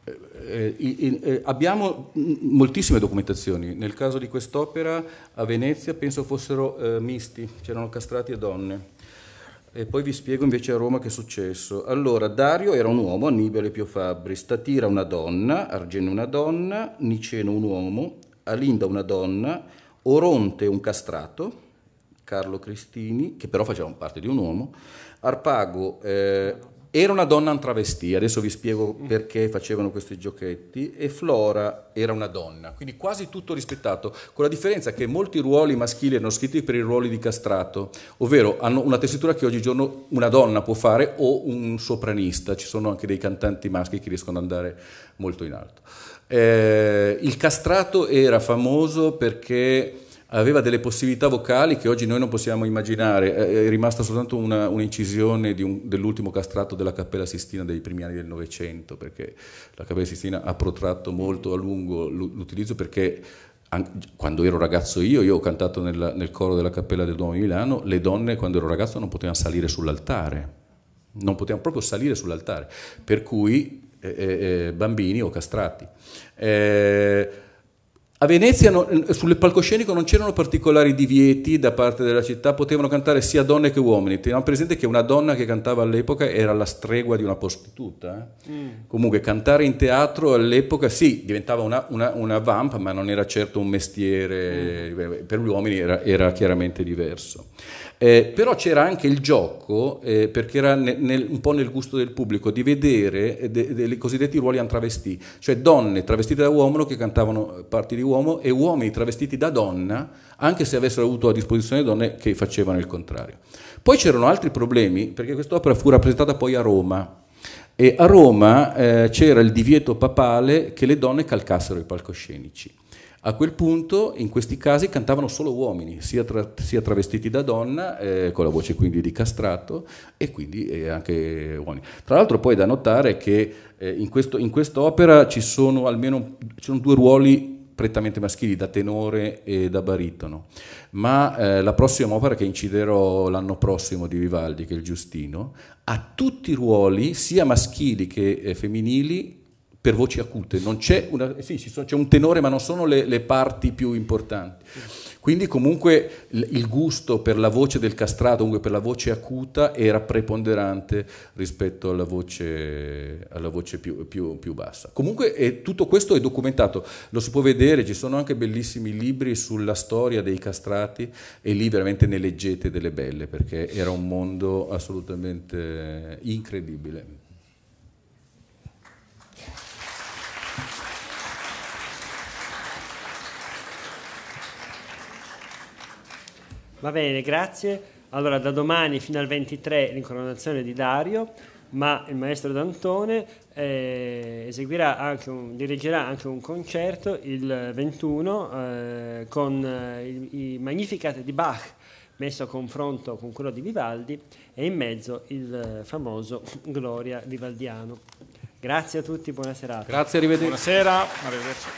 eh, in, eh, abbiamo moltissime documentazioni, nel caso di quest'opera a Venezia penso fossero eh, misti, c'erano castrati e donne. E poi vi spiego invece a Roma che è successo. Allora, Dario era un uomo, Annibale Pio Fabbri, Statira una donna, Argene una donna, Niceno un uomo, Alinda una donna, Oronte un castrato, Carlo Cristini, che però faceva parte di un uomo, Arpago eh, era una donna in antravestì, adesso vi spiego perché facevano questi giochetti, e Flora era una donna, quindi quasi tutto rispettato, con la differenza che molti ruoli maschili erano scritti per i ruoli di castrato, ovvero hanno una tessitura che oggigiorno una donna può fare o un sopranista, ci sono anche dei cantanti maschi che riescono ad andare molto in alto. Eh, il castrato era famoso perché aveva delle possibilità vocali che oggi noi non possiamo immaginare, eh, è rimasta soltanto una, un'incisione un, dell'ultimo castrato della Cappella Sistina dei primi anni del Novecento, perché la Cappella Sistina ha protratto molto a lungo l'utilizzo perché quando ero ragazzo io, io ho cantato nel, nel coro della Cappella del Duomo di Milano, le donne quando ero ragazzo non potevano salire sull'altare, non potevano proprio salire sull'altare, per cui eh, eh, eh, bambini o castrati. Eh, a Venezia no, sul palcoscenico non c'erano particolari divieti da parte della città, potevano cantare sia donne che uomini. Teniamo presente che una donna che cantava all'epoca era la stregua di una prostituta. Mm. Comunque cantare in teatro all'epoca sì, diventava una, una, una vampa, ma non era certo un mestiere, mm. per gli uomini era, era chiaramente diverso. Eh, però c'era anche il gioco, eh, perché era nel, nel, un po' nel gusto del pubblico, di vedere eh, i cosiddetti ruoli antravestì, cioè donne travestite da uomo che cantavano parti di uomo e uomini travestiti da donna, anche se avessero avuto a disposizione donne che facevano il contrario. Poi c'erano altri problemi, perché quest'opera fu rappresentata poi a Roma. E a Roma eh, c'era il divieto papale che le donne calcassero i palcoscenici. A quel punto, in questi casi, cantavano solo uomini, sia, tra, sia travestiti da donna, eh, con la voce quindi di castrato, e quindi eh, anche uomini. Tra l'altro poi è da notare che eh, in, questo, in, quest'opera ci sono almeno ci sono due ruoli prettamente maschili, da tenore e da baritono, ma eh, la prossima opera che inciderò l'anno prossimo di Vivaldi, che è il Giustino, ha tutti i ruoli, sia maschili che eh, femminili, per voci acute, non c'è, una, eh sì, sono, c'è, un tenore ma non sono le, le parti più importanti. Quindi comunque il gusto per la voce del castrato, comunque per la voce acuta, era preponderante rispetto alla voce, alla voce più, più, più, bassa. Comunque è, eh, tutto questo è documentato, lo si può vedere, ci sono anche bellissimi libri sulla storia dei castrati e lì veramente ne leggete delle belle perché era un mondo assolutamente incredibile. Va bene, grazie. Allora, da domani fino al 23 l'incoronazione di Dario, ma il maestro D'Antone eh, anche un, dirigerà anche un concerto il 21 eh, con eh, il, i Magnificat di Bach messo a confronto con quello di Vivaldi e in mezzo il famoso Gloria vivaldiano. Grazie a tutti, buona serata. Grazie, arrivederci. Buonasera, arrivederci.